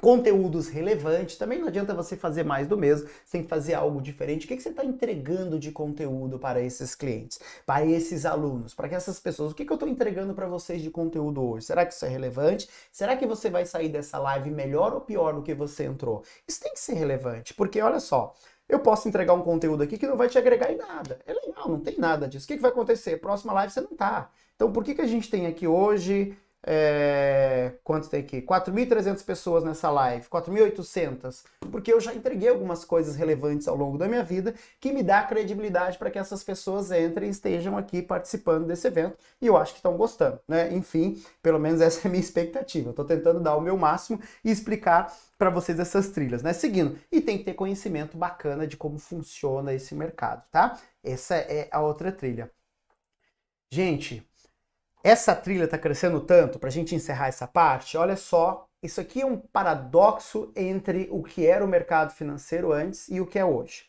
conteúdos relevantes. Também não adianta você fazer mais do mesmo, sem tem que fazer algo diferente. O que, que você está entregando de conteúdo para esses clientes, para esses alunos, para essas pessoas? O que, que eu estou entregando para vocês de conteúdo hoje? Será que isso é relevante? Será que você vai sair dessa live melhor ou pior do que você entrou? Isso tem que ser relevante, porque olha só. Eu posso entregar um conteúdo aqui que não vai te agregar em nada. É legal, não tem nada disso. O que, que vai acontecer? Próxima live você não tá. Então, por que, que a gente tem aqui hoje é, quanto tem aqui? 4.300 pessoas nessa live, 4.800, porque eu já entreguei algumas coisas relevantes ao longo da minha vida que me dá credibilidade para que essas pessoas entrem e estejam aqui participando desse evento e eu acho que estão gostando, né? Enfim, pelo menos essa é a minha expectativa. Eu tentando dar o meu máximo e explicar para vocês essas trilhas, né? Seguindo, e tem que ter conhecimento bacana de como funciona esse mercado, tá? Essa é a outra trilha. Gente, essa trilha está crescendo tanto, para a gente encerrar essa parte, olha só, isso aqui é um paradoxo entre o que era o mercado financeiro antes e o que é hoje.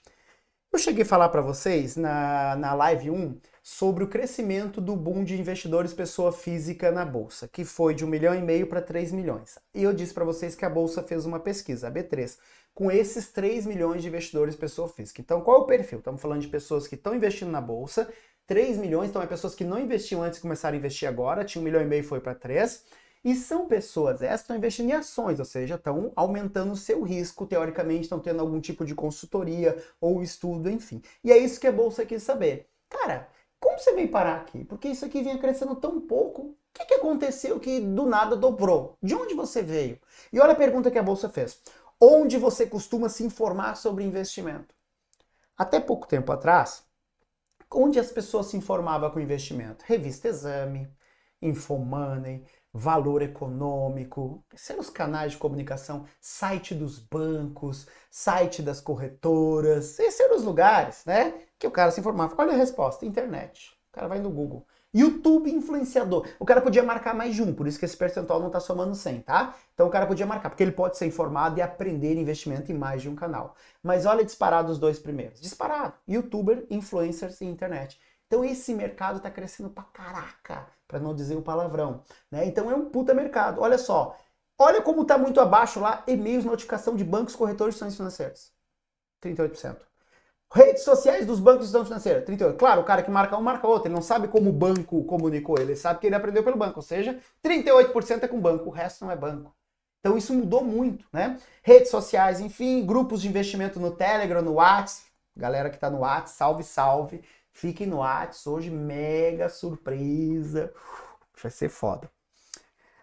Eu cheguei a falar para vocês na, na Live 1 sobre o crescimento do boom de investidores pessoa física na Bolsa, que foi de 1 milhão e meio para 3 milhões. E eu disse para vocês que a Bolsa fez uma pesquisa, a B3, com esses 3 milhões de investidores pessoa física. Então, qual é o perfil? Estamos falando de pessoas que estão investindo na Bolsa, 3 milhões, então é pessoas que não investiam antes e começaram a investir agora, tinha um milhão e meio foi para 3. E são pessoas, essas estão investindo em ações, ou seja, estão aumentando o seu risco, teoricamente estão tendo algum tipo de consultoria ou estudo, enfim. E é isso que a é Bolsa quis saber. Cara, como você veio parar aqui? Porque isso aqui vinha crescendo tão pouco. O que, que aconteceu que do nada dobrou? De onde você veio? E olha a pergunta que a Bolsa fez. Onde você costuma se informar sobre investimento? Até pouco tempo atrás, onde as pessoas se informavam com investimento? Revista Exame, Infomoney, Valor Econômico, os canais de comunicação, site dos bancos, site das corretoras, esses eram os lugares, né? Que o cara se informava. Olha a resposta, internet. O cara vai no Google. YouTube influenciador. O cara podia marcar mais de um, por isso que esse percentual não está somando 100, tá? Então o cara podia marcar, porque ele pode ser informado e aprender investimento em mais de um canal. Mas olha disparado os dois primeiros. Disparado. YouTuber, influencers e internet. Então esse mercado está crescendo pra caraca, para não dizer o palavrão, né? Então é um puta mercado. Olha só. Olha como está muito abaixo lá e-mails, notificação de bancos, corretores e fundos financeiros. 38%. Redes sociais dos bancos de gestão financeira, 38. Claro, o cara que marca um marca outro, ele não sabe como o banco comunicou, ele sabe que ele aprendeu pelo banco, ou seja, 38% é com banco, o resto não é banco. Então isso mudou muito, né? Redes sociais, enfim, grupos de investimento no Telegram, no WhatsApp, galera que tá no WhatsApp, salve, salve. Fiquem no WhatsApp hoje, mega surpresa. Vai ser foda.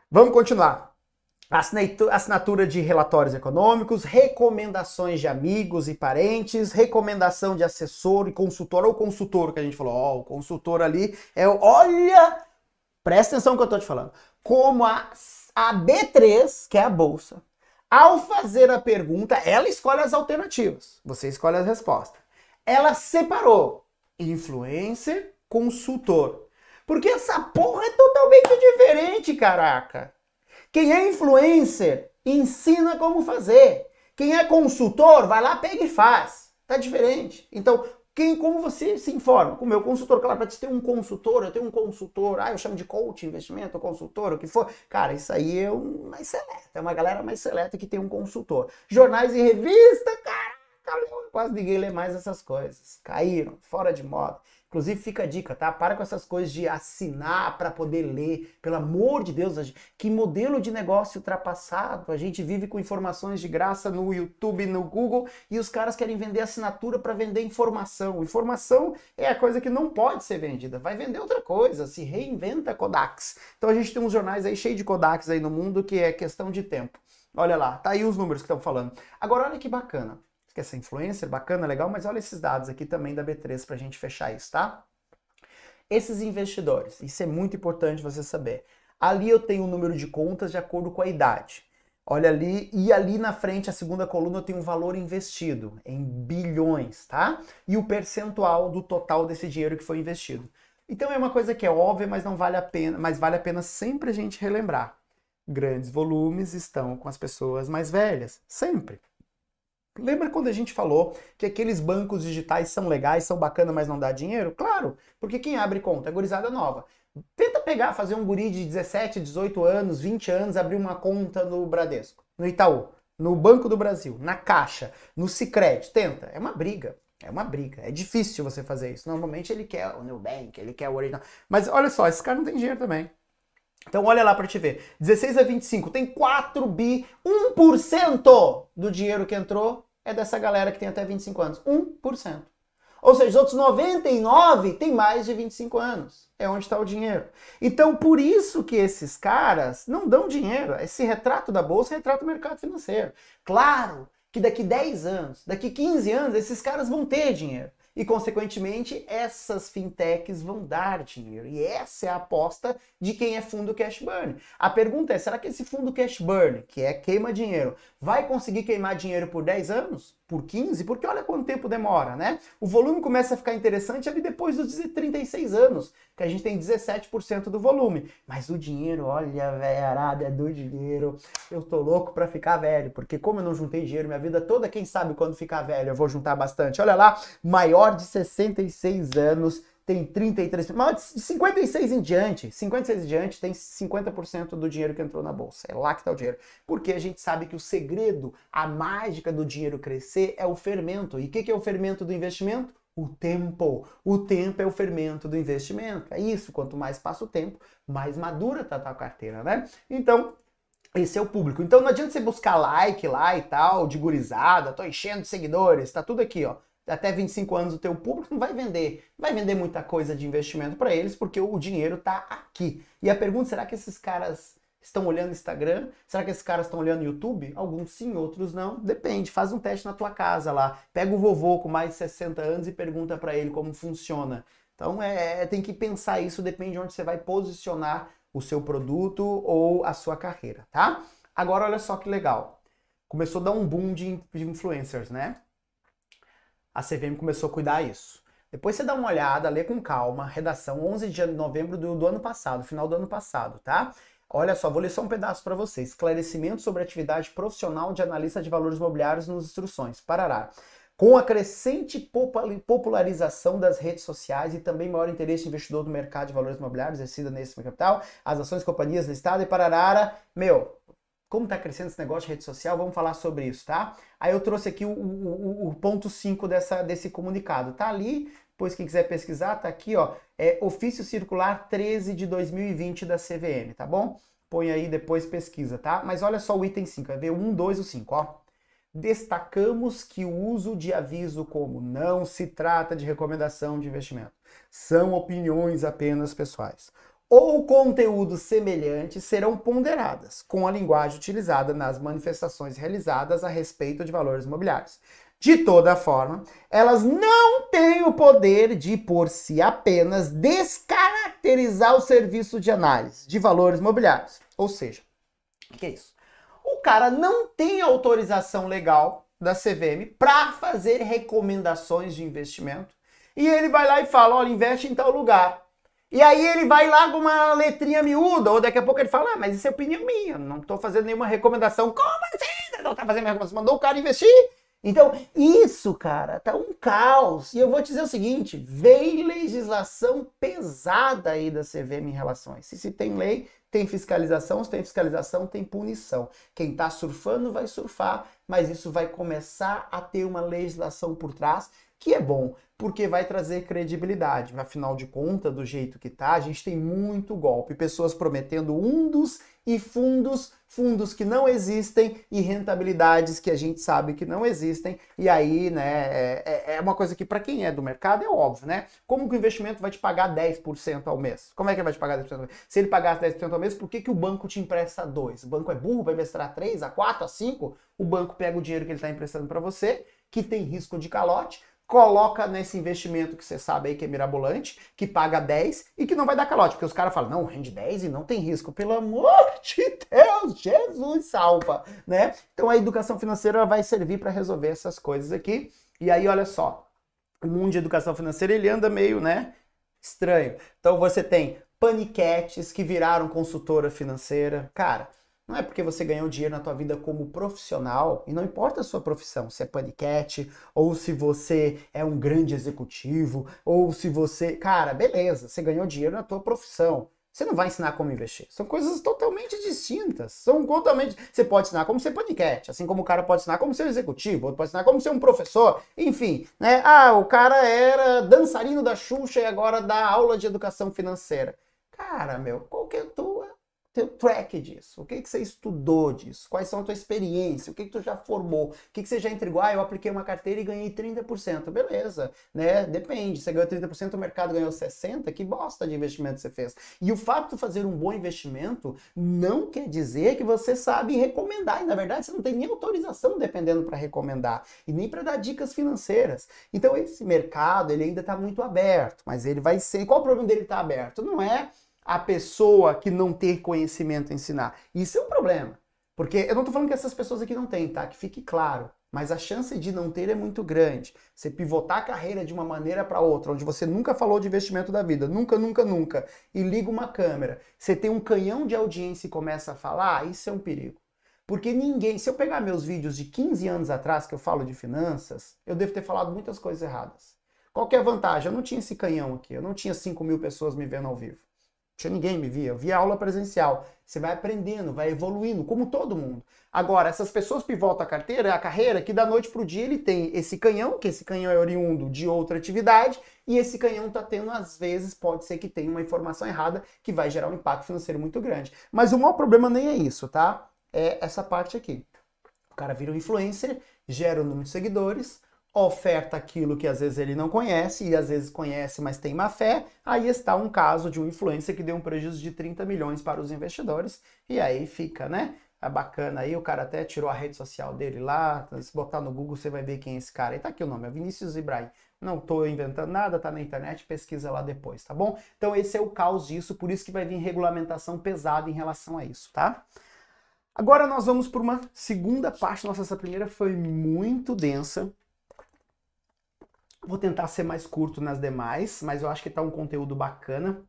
Vamos continuar assinatura de relatórios econômicos, recomendações de amigos e parentes, recomendação de assessor e consultor, ou consultor que a gente falou, ó, oh, o consultor ali é, olha, presta atenção no que eu tô te falando, como a, a B3, que é a bolsa, ao fazer a pergunta, ela escolhe as alternativas, você escolhe as respostas. Ela separou influencer, consultor. Porque essa porra é totalmente diferente, caraca. Quem é influencer ensina como fazer. Quem é consultor vai lá, pega e faz. Tá diferente. Então, quem, como você se informa? Com o meu consultor, claro, para te ter um consultor, eu tenho um consultor, ah, eu chamo de coach, investimento, consultor, o que for. Cara, isso aí é um mais seleta, é uma galera mais seleta que tem um consultor. Jornais e revista, cara, quase ninguém lê mais essas coisas. Caíram, fora de moda. Inclusive, fica a dica, tá? Para com essas coisas de assinar para poder ler. Pelo amor de Deus, gente... que modelo de negócio ultrapassado. A gente vive com informações de graça no YouTube, no Google, e os caras querem vender assinatura para vender informação. Informação é a coisa que não pode ser vendida. Vai vender outra coisa, se reinventa Kodaks. Então a gente tem uns jornais aí cheios de Kodaks aí no mundo que é questão de tempo. Olha lá, tá aí os números que estão falando. Agora olha que bacana. Que essa influencer? Bacana, legal, mas olha esses dados aqui também da B3 para a gente fechar isso, tá? Esses investidores, isso é muito importante você saber. Ali eu tenho o um número de contas de acordo com a idade. Olha ali, e ali na frente, a segunda coluna, eu tenho um valor investido em bilhões, tá? E o percentual do total desse dinheiro que foi investido. Então é uma coisa que é óbvia, mas não vale a pena, mas vale a pena sempre a gente relembrar. Grandes volumes estão com as pessoas mais velhas, sempre. Lembra quando a gente falou que aqueles bancos digitais são legais, são bacanas, mas não dá dinheiro? Claro, porque quem abre conta é gurizada nova. Tenta pegar, fazer um guri de 17, 18 anos, 20 anos, abrir uma conta no Bradesco, no Itaú, no Banco do Brasil, na Caixa, no Sicredi. Tenta, é uma briga. É uma briga, é difícil você fazer isso. Normalmente ele quer o Bank, ele quer o original. Mas olha só, esse cara não tem dinheiro também. Então olha lá para te ver. 16 a 25 tem 4 bi, 1% do dinheiro que entrou é dessa galera que tem até 25 anos. 1%. Ou seja, os outros 99 têm mais de 25 anos. É onde está o dinheiro. Então, por isso que esses caras não dão dinheiro. Esse retrato da bolsa é retrata o mercado financeiro. Claro que daqui 10 anos, daqui 15 anos, esses caras vão ter dinheiro e, consequentemente, essas fintechs vão dar dinheiro. E essa é a aposta de quem é fundo cash burn. A pergunta é: será que esse fundo cash burn, que é queima dinheiro, vai conseguir queimar dinheiro por 10 anos? por 15, porque olha quanto tempo demora, né? O volume começa a ficar interessante ali depois dos 36 anos, que a gente tem 17% do volume. Mas o dinheiro, olha, velho, arada é do dinheiro. Eu tô louco pra ficar velho, porque como eu não juntei dinheiro minha vida toda, quem sabe quando ficar velho eu vou juntar bastante. Olha lá, maior de 66 anos tem 33%. Mas de 56 em diante, 56 em diante tem 50% do dinheiro que entrou na bolsa. É lá que está o dinheiro. Porque a gente sabe que o segredo, a mágica do dinheiro crescer é o fermento. E o que, que é o fermento do investimento? O tempo. O tempo é o fermento do investimento. É isso. Quanto mais passa o tempo, mais madura tá a tua carteira, né? Então, esse é o público. Então não adianta você buscar like lá e tal, de gurizada, tô enchendo de seguidores, tá tudo aqui, ó até 25 anos o teu público não vai vender, vai vender muita coisa de investimento para eles, porque o dinheiro está aqui. E a pergunta, será que esses caras estão olhando Instagram? Será que esses caras estão olhando YouTube? Alguns sim, outros não. Depende. Faz um teste na tua casa lá. Pega o vovô com mais de 60 anos e pergunta para ele como funciona. Então é, é, tem que pensar isso, depende de onde você vai posicionar o seu produto ou a sua carreira, tá? Agora olha só que legal. Começou a dar um boom de influencers, né? a CVM começou a cuidar isso. Depois você dá uma olhada, lê com calma, redação 11 de novembro do, do ano passado, final do ano passado, tá? Olha só, vou ler só um pedaço para vocês. Esclarecimento sobre atividade profissional de analista de valores imobiliários nos instruções. Parará. Com a crescente popularização das redes sociais e também maior interesse investidor do mercado de valores imobiliários exercida nesse capital, as ações companhias listadas e parará, meu, como está crescendo esse negócio de rede social, vamos falar sobre isso, tá? Aí eu trouxe aqui o, o, o ponto 5 dessa, desse comunicado. Tá ali, pois quem quiser pesquisar, tá aqui, ó. É ofício circular 13 de 2020 da CVM, tá bom? Põe aí depois pesquisa, tá? Mas olha só o item 5, é ver 1, 2 e 5, ó. Destacamos que o uso de aviso como não se trata de recomendação de investimento. São opiniões apenas pessoais ou conteúdos semelhantes serão ponderadas com a linguagem utilizada nas manifestações realizadas a respeito de valores imobiliários. De toda forma, elas não têm o poder de, por si apenas, descaracterizar o serviço de análise de valores imobiliários. Ou seja, o que é isso? O cara não tem autorização legal da CVM para fazer recomendações de investimento e ele vai lá e fala: olha, investe em tal lugar. E aí ele vai lá com uma letrinha miúda, ou daqui a pouco ele fala, ah, mas isso é opinião minha, não estou fazendo nenhuma recomendação. Como assim? Não está fazendo minha recomendação, mandou o cara investir. Então, isso, cara, tá um caos. E eu vou te dizer o seguinte: vem legislação pesada aí da CVM em relações. Se, se tem lei, tem fiscalização, se tem fiscalização, tem punição. Quem tá surfando vai surfar, mas isso vai começar a ter uma legislação por trás, que é bom porque vai trazer credibilidade. Afinal de contas, do jeito que tá, a gente tem muito golpe, pessoas prometendo undos e fundos, fundos que não existem e rentabilidades que a gente sabe que não existem. E aí, né, é, é, é uma coisa que para quem é do mercado é óbvio, né? Como que o investimento vai te pagar 10% ao mês? Como é que vai te pagar 10% ao mês? Se ele pagasse 10% ao mês, por que, que o banco te empresta 2? O banco é burro, vai emprestar 3, a 4, a 5? O banco pega o dinheiro que ele está emprestando para você, que tem risco de calote, coloca nesse investimento que você sabe aí que é mirabolante, que paga 10 e que não vai dar calote, porque os caras falam, não, rende 10 e não tem risco. Pelo amor de Deus, Jesus salva, né? Então a educação financeira vai servir para resolver essas coisas aqui. E aí, olha só, o mundo de educação financeira, ele anda meio, né, estranho. Então você tem paniquetes que viraram consultora financeira. Cara, não é porque você ganhou dinheiro na tua vida como profissional, e não importa a sua profissão, se é paniquete, ou se você é um grande executivo, ou se você. Cara, beleza, você ganhou dinheiro na tua profissão. Você não vai ensinar como investir. São coisas totalmente distintas. São totalmente. Você pode ensinar como ser paniquete, assim como o cara pode ensinar como ser executivo, outro pode ensinar como ser um professor, enfim, né? Ah, o cara era dançarino da Xuxa e agora dá aula de educação financeira. Cara, meu, qual que é a tua teu track disso. O que, que você estudou disso? Quais são a tua experiência? O que, que tu já formou? O que, que você já entregou? Ah, eu apliquei uma carteira e ganhei 30%. Beleza, né? Depende. Você ganhou 30%, o mercado ganhou 60%. Que bosta de investimento você fez. E o fato de fazer um bom investimento não quer dizer que você sabe recomendar. E, na verdade, você não tem nem autorização dependendo para recomendar. E nem para dar dicas financeiras. Então, esse mercado, ele ainda está muito aberto. Mas ele vai ser... Qual o problema dele estar tá aberto? Não é a pessoa que não ter conhecimento ensinar. Isso é um problema. Porque eu não estou falando que essas pessoas aqui não têm, tá? Que fique claro. Mas a chance de não ter é muito grande. Você pivotar a carreira de uma maneira para outra, onde você nunca falou de investimento da vida, nunca, nunca, nunca, e liga uma câmera, você tem um canhão de audiência e começa a falar, ah, isso é um perigo. Porque ninguém, se eu pegar meus vídeos de 15 anos atrás que eu falo de finanças, eu devo ter falado muitas coisas erradas. Qual é a vantagem? Eu não tinha esse canhão aqui, eu não tinha 5 mil pessoas me vendo ao vivo. Tinha ninguém me via, eu via aula presencial. Você vai aprendendo, vai evoluindo, como todo mundo. Agora, essas pessoas pivotam a carteira, é a carreira, que da noite para o dia ele tem esse canhão, que esse canhão é oriundo de outra atividade, e esse canhão está tendo, às vezes, pode ser que tenha uma informação errada que vai gerar um impacto financeiro muito grande. Mas o maior problema nem é isso, tá? É essa parte aqui. O cara vira um influencer, gera o um número de seguidores, oferta aquilo que às vezes ele não conhece e às vezes conhece, mas tem má fé. Aí está um caso de um influencer que deu um prejuízo de 30 milhões para os investidores e aí fica, né? É bacana aí, o cara até tirou a rede social dele lá, se botar no Google você vai ver quem é esse cara. E tá aqui o nome, é Vinícius Ibrahim. Não tô inventando nada, tá na internet, pesquisa lá depois, tá bom? Então esse é o caos disso, por isso que vai vir regulamentação pesada em relação a isso, tá? Agora nós vamos para uma segunda parte. Nossa, essa primeira foi muito densa. Vou tentar ser mais curto nas demais, mas eu acho que tá um conteúdo bacana.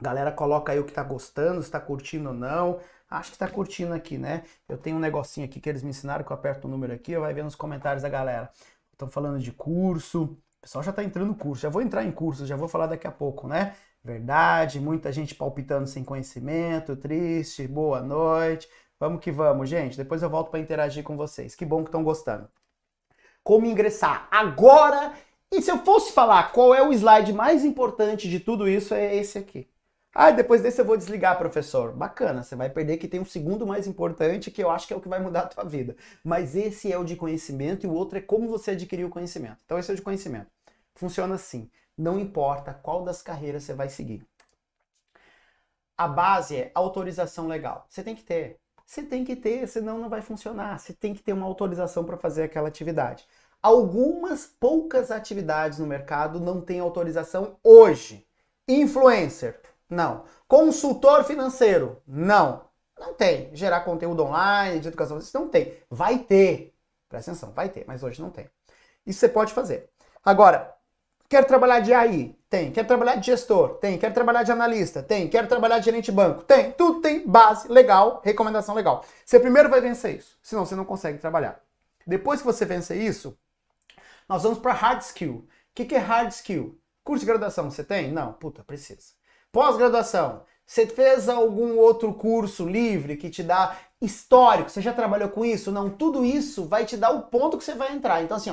Galera, coloca aí o que tá gostando, se tá curtindo ou não. Acho que tá curtindo aqui, né? Eu tenho um negocinho aqui que eles me ensinaram, que eu aperto o número aqui, vai ver nos comentários da galera. Estão falando de curso, o pessoal já tá entrando no curso, já vou entrar em curso, já vou falar daqui a pouco, né? Verdade, muita gente palpitando sem conhecimento, triste, boa noite. Vamos que vamos, gente. Depois eu volto para interagir com vocês. Que bom que estão gostando. Como ingressar? Agora e se eu fosse falar qual é o slide mais importante de tudo isso, é esse aqui. Ah, depois desse eu vou desligar, professor. Bacana, você vai perder que tem um segundo mais importante que eu acho que é o que vai mudar a tua vida. Mas esse é o de conhecimento e o outro é como você adquiriu o conhecimento. Então esse é o de conhecimento. Funciona assim. Não importa qual das carreiras você vai seguir. A base é autorização legal. Você tem que ter. Você tem que ter, senão não vai funcionar. Você tem que ter uma autorização para fazer aquela atividade algumas poucas atividades no mercado não têm autorização hoje. Influencer, não. Consultor financeiro, não. Não tem. Gerar conteúdo online, de educação, isso não tem. Vai ter. Presta atenção, vai ter, mas hoje não tem. Isso você pode fazer. Agora, quer trabalhar de AI? Tem. Quer trabalhar de gestor? Tem. Quer trabalhar de analista? Tem. Quer trabalhar de gerente de banco? Tem. Tudo tem base legal, recomendação legal. Você primeiro vai vencer isso, senão você não consegue trabalhar. Depois que você vencer isso, nós vamos para hard skill. O que, que é hard skill? Curso de graduação você tem? Não, puta, precisa. Pós-graduação, você fez algum outro curso livre que te dá histórico? Você já trabalhou com isso? Não, tudo isso vai te dar o ponto que você vai entrar. Então, assim,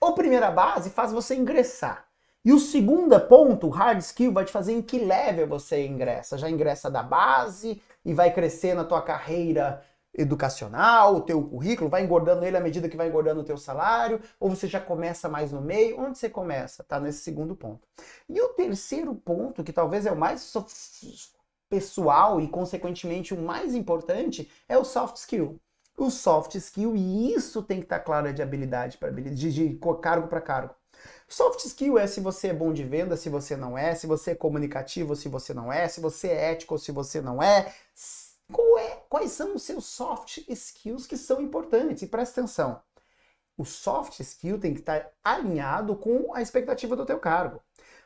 ó, a primeira base faz você ingressar. E o segundo ponto, hard skill, vai te fazer em que level você ingressa. Já ingressa da base e vai crescer na tua carreira educacional, o teu currículo, vai engordando ele à medida que vai engordando o teu salário, ou você já começa mais no meio, onde você começa? Tá nesse segundo ponto. E o terceiro ponto, que talvez é o mais pessoal e consequentemente o mais importante, é o soft skill. O soft skill, e isso tem que estar tá claro, é de habilidade para habilidade, de, de cargo para cargo. Soft skill é se você é bom de venda, se você não é, se você é comunicativo, se você não é, se você é ético, se você não é, é, quais são os seus soft skills que são importantes. E presta atenção, o soft skill tem que estar alinhado com a expectativa do teu cargo.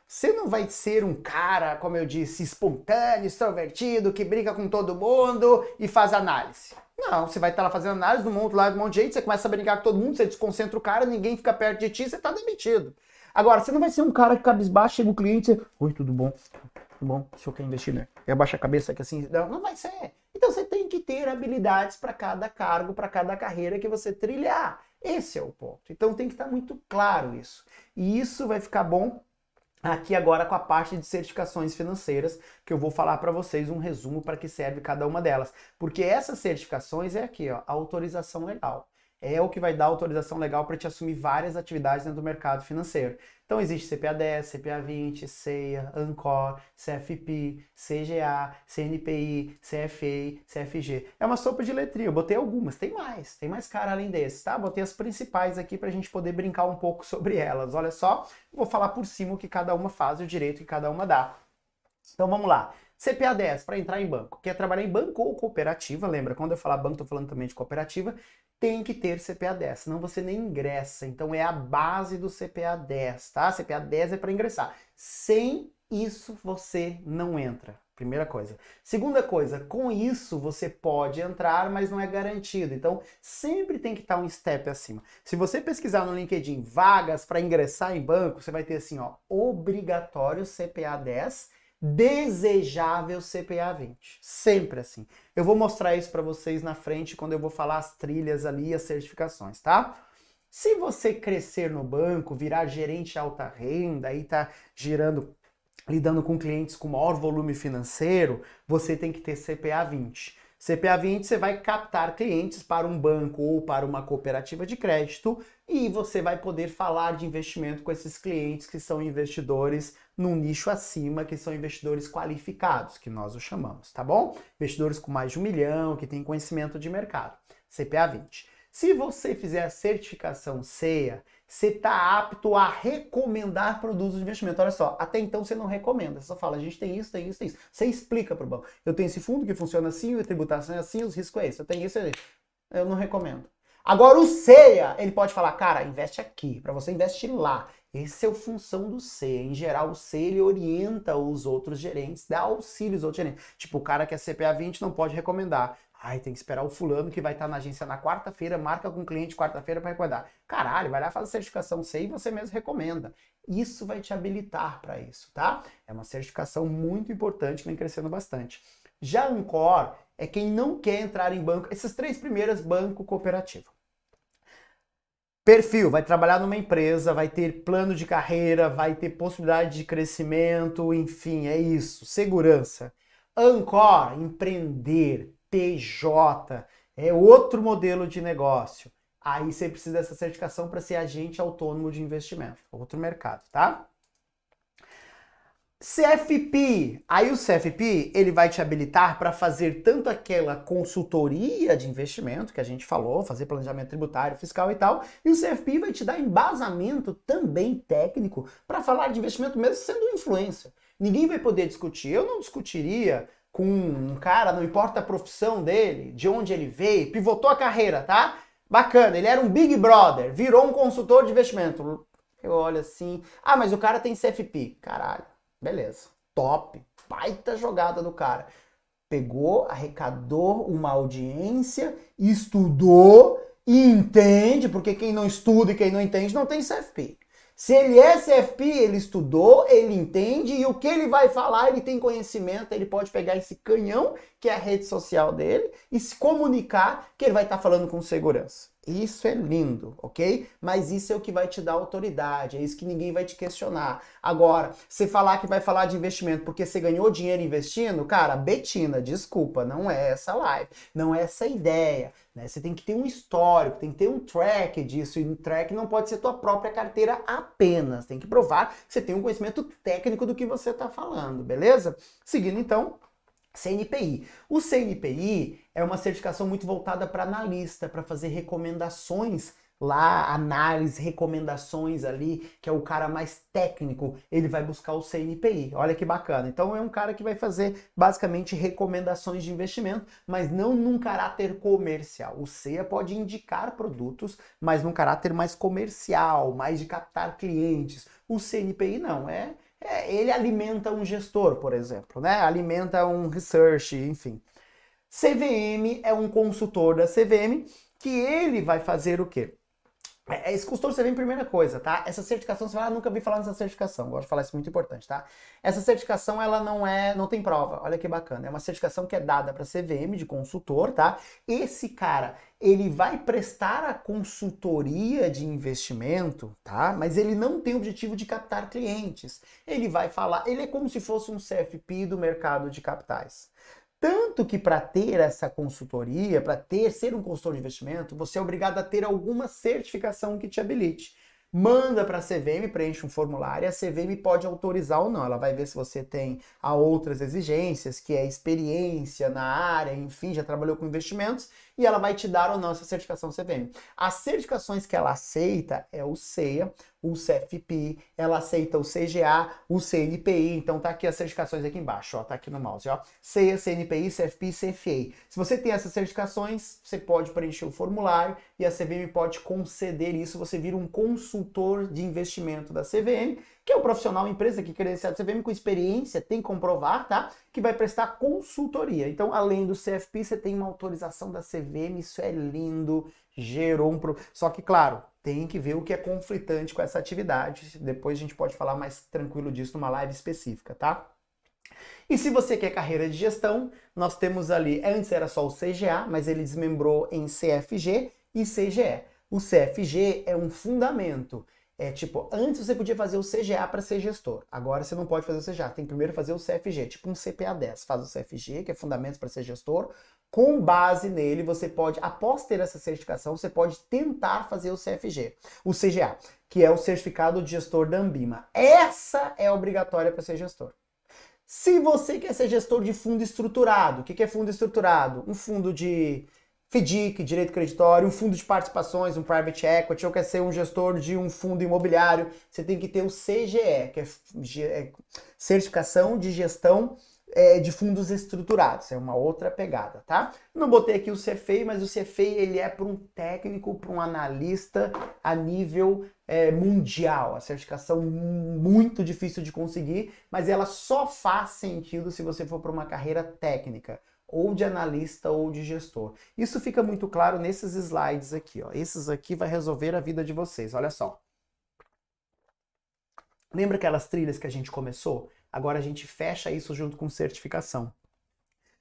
Você não vai ser um cara, como eu disse, espontâneo, extrovertido, que briga com todo mundo e faz análise. Não, você vai estar lá fazendo análise do mundo lá de um monte de gente, você começa a brigar com todo mundo, você desconcentra o cara, ninguém fica perto de ti, você está demitido. Agora, você não vai ser um cara que cabisbaixo, chega o e cliente, oi, tudo bom? Tudo bom? O senhor quer investir, né? E abaixa a cabeça aqui assim, não, não vai ser. Então você tem que ter habilidades para cada cargo, para cada carreira que você trilhar. Esse é o ponto. Então tem que estar muito claro isso. E isso vai ficar bom aqui agora com a parte de certificações financeiras, que eu vou falar para vocês um resumo para que serve cada uma delas. Porque essas certificações é aqui, ó, a autorização legal. É o que vai dar autorização legal para te assumir várias atividades dentro do mercado financeiro. Então existe CPA 10, CPA 20, CEIA, ANCOR, CFP, CGA, CNPI, CFEI, CFG. É uma sopa de letrinha, eu botei algumas, tem mais, tem mais cara além desses, tá? Botei as principais aqui pra gente poder brincar um pouco sobre elas. Olha só, vou falar por cima o que cada uma faz e o direito que cada uma dá. Então vamos lá. CPA 10, para entrar em banco. Quer trabalhar em banco ou cooperativa, lembra? Quando eu falar banco, estou falando também de cooperativa. Tem que ter CPA 10, senão você nem ingressa. Então é a base do CPA 10, tá? CPA 10 é para ingressar. Sem isso, você não entra. Primeira coisa. Segunda coisa, com isso você pode entrar, mas não é garantido. Então, sempre tem que estar tá um step acima. Se você pesquisar no LinkedIn vagas para ingressar em banco, você vai ter assim, ó, obrigatório CPA 10 desejável CPA 20. Sempre assim. Eu vou mostrar isso para vocês na frente quando eu vou falar as trilhas ali, as certificações, tá? Se você crescer no banco, virar gerente alta renda e tá girando lidando com clientes com maior volume financeiro, você tem que ter CPA 20. CPA 20 você vai captar clientes para um banco ou para uma cooperativa de crédito e você vai poder falar de investimento com esses clientes que são investidores num nicho acima, que são investidores qualificados, que nós os chamamos, tá bom? Investidores com mais de um milhão, que têm conhecimento de mercado. CPA 20. Se você fizer a certificação CEA, você está apto a recomendar produtos de investimento. Olha só, até então você não recomenda, você só fala, a gente tem isso, tem isso, tem isso. Você explica para o banco, eu tenho esse fundo que funciona assim, a tributação é assim, os riscos é esse, eu tenho isso, é eu não recomendo. Agora o CEA, ele pode falar, cara, investe aqui, para você investir lá. Essa é a função do C. Em geral, o C ele orienta os outros gerentes, dá auxílio aos outros gerentes. Tipo, o cara que é CPA 20 não pode recomendar. Ai, tem que esperar o fulano que vai estar tá na agência na quarta-feira, marca com o cliente quarta-feira para recomendar. Caralho, vai lá, faz a certificação sem e você mesmo recomenda. Isso vai te habilitar para isso, tá? É uma certificação muito importante que vem crescendo bastante. Já Ancor é quem não quer entrar em banco, essas três primeiras, banco cooperativo. Perfil, vai trabalhar numa empresa, vai ter plano de carreira, vai ter possibilidade de crescimento, enfim, é isso. Segurança. Ancor, empreender, PJ, é outro modelo de negócio. Aí você precisa dessa certificação para ser agente autônomo de investimento, outro mercado, tá? CFP. Aí o CFP, ele vai te habilitar para fazer tanto aquela consultoria de investimento que a gente falou, fazer planejamento tributário, fiscal e tal, e o CFP vai te dar embasamento também técnico para falar de investimento mesmo sendo influencer. Ninguém vai poder discutir. Eu não discutiria com um cara, não importa a profissão dele, de onde ele veio, pivotou a carreira, tá? Bacana, ele era um Big Brother, virou um consultor de investimento. Eu olho assim, ah, mas o cara tem CFP. Caralho, beleza, top, baita jogada do cara. Pegou, arrecadou uma audiência, estudou e entende, porque quem não estuda e quem não entende não tem CFP. Se ele é CFP, ele estudou, ele entende e o que ele vai falar, ele tem conhecimento, ele pode pegar esse canhão que é a rede social dele, e se comunicar que ele vai estar tá falando com segurança. Isso é lindo, ok? Mas isso é o que vai te dar autoridade, é isso que ninguém vai te questionar. Agora, você falar que vai falar de investimento porque você ganhou dinheiro investindo, cara, Betina, desculpa, não é essa live, não é essa ideia. Né? Você tem que ter um histórico, tem que ter um track disso, e um track não pode ser tua própria carteira apenas. Tem que provar que você tem um conhecimento técnico do que você está falando, beleza? Seguindo então, CNPI. O CNPI é uma certificação muito voltada para analista, para fazer recomendações lá, análise, recomendações ali, que é o cara mais técnico, ele vai buscar o CNPI. Olha que bacana. Então é um cara que vai fazer basicamente recomendações de investimento, mas não num caráter comercial. O CEA pode indicar produtos, mas num caráter mais comercial, mais de captar clientes. O CNPI não, é é, ele alimenta um gestor, por exemplo, né? Alimenta um research, enfim. CVM é um consultor da CVM que ele vai fazer o quê? É, é, esse consultor você vem primeira coisa, tá? Essa certificação, você vai, ah, nunca vi falar nessa certificação. Gosto de falar isso, muito importante, tá? Essa certificação, ela não é, não tem prova. Olha que bacana. É uma certificação que é dada para CVM de consultor, tá? Esse cara, ele vai prestar a consultoria de investimento, tá? Mas ele não tem o objetivo de captar clientes. Ele vai falar, ele é como se fosse um CFP do mercado de capitais. Tanto que para ter essa consultoria, para ter ser um consultor de investimento, você é obrigado a ter alguma certificação que te habilite. Manda para a CVM, preenche um formulário, e a CVM pode autorizar ou não. Ela vai ver se você tem a outras exigências, que é experiência na área, enfim, já trabalhou com investimentos, e ela vai te dar ou não essa certificação CVM. As certificações que ela aceita é o CEA, o CFP, ela aceita o CGA, o CNPI, então tá aqui as certificações aqui embaixo, ó, tá aqui no mouse, ó. CEA, CNPI, CFP e CFA. Se você tem essas certificações, você pode preencher o formulário e a CVM pode conceder isso, você vira um consultor de investimento da CVM que é o profissional empresa que é credenciado CVM com experiência, tem que comprovar, tá? Que vai prestar consultoria. Então, além do CFP, você tem uma autorização da CVM, isso é lindo, gerou um Só que, claro, tem que ver o que é conflitante com essa atividade. Depois a gente pode falar mais tranquilo disso numa live específica, tá? E se você quer carreira de gestão, nós temos ali, antes era só o CGA, mas ele desmembrou em CFG e CGE. O CFG é um fundamento é tipo, antes você podia fazer o CGA para ser gestor. Agora você não pode fazer o CGA, tem que primeiro fazer o CFG, tipo um CPA 10. Faz o CFG, que é fundamentos para ser gestor. Com base nele, você pode, após ter essa certificação, você pode tentar fazer o CFG, o CGA, que é o certificado de gestor da Ambima. Essa é obrigatória para ser gestor. Se você quer ser gestor de fundo estruturado, o que, que é fundo estruturado? Um fundo de FDIC, direito creditório, um fundo de participações, um private equity, ou quer ser um gestor de um fundo imobiliário, você tem que ter o CGE, que é, é Certificação de Gestão é, de Fundos Estruturados, é uma outra pegada, tá? Não botei aqui o CFEI, mas o CFEI ele é para um técnico, para um analista a nível é, mundial, a certificação muito difícil de conseguir, mas ela só faz sentido se você for para uma carreira técnica ou de analista ou de gestor. Isso fica muito claro nesses slides aqui, ó. Esses aqui vai resolver a vida de vocês, olha só. Lembra aquelas trilhas que a gente começou? Agora a gente fecha isso junto com certificação.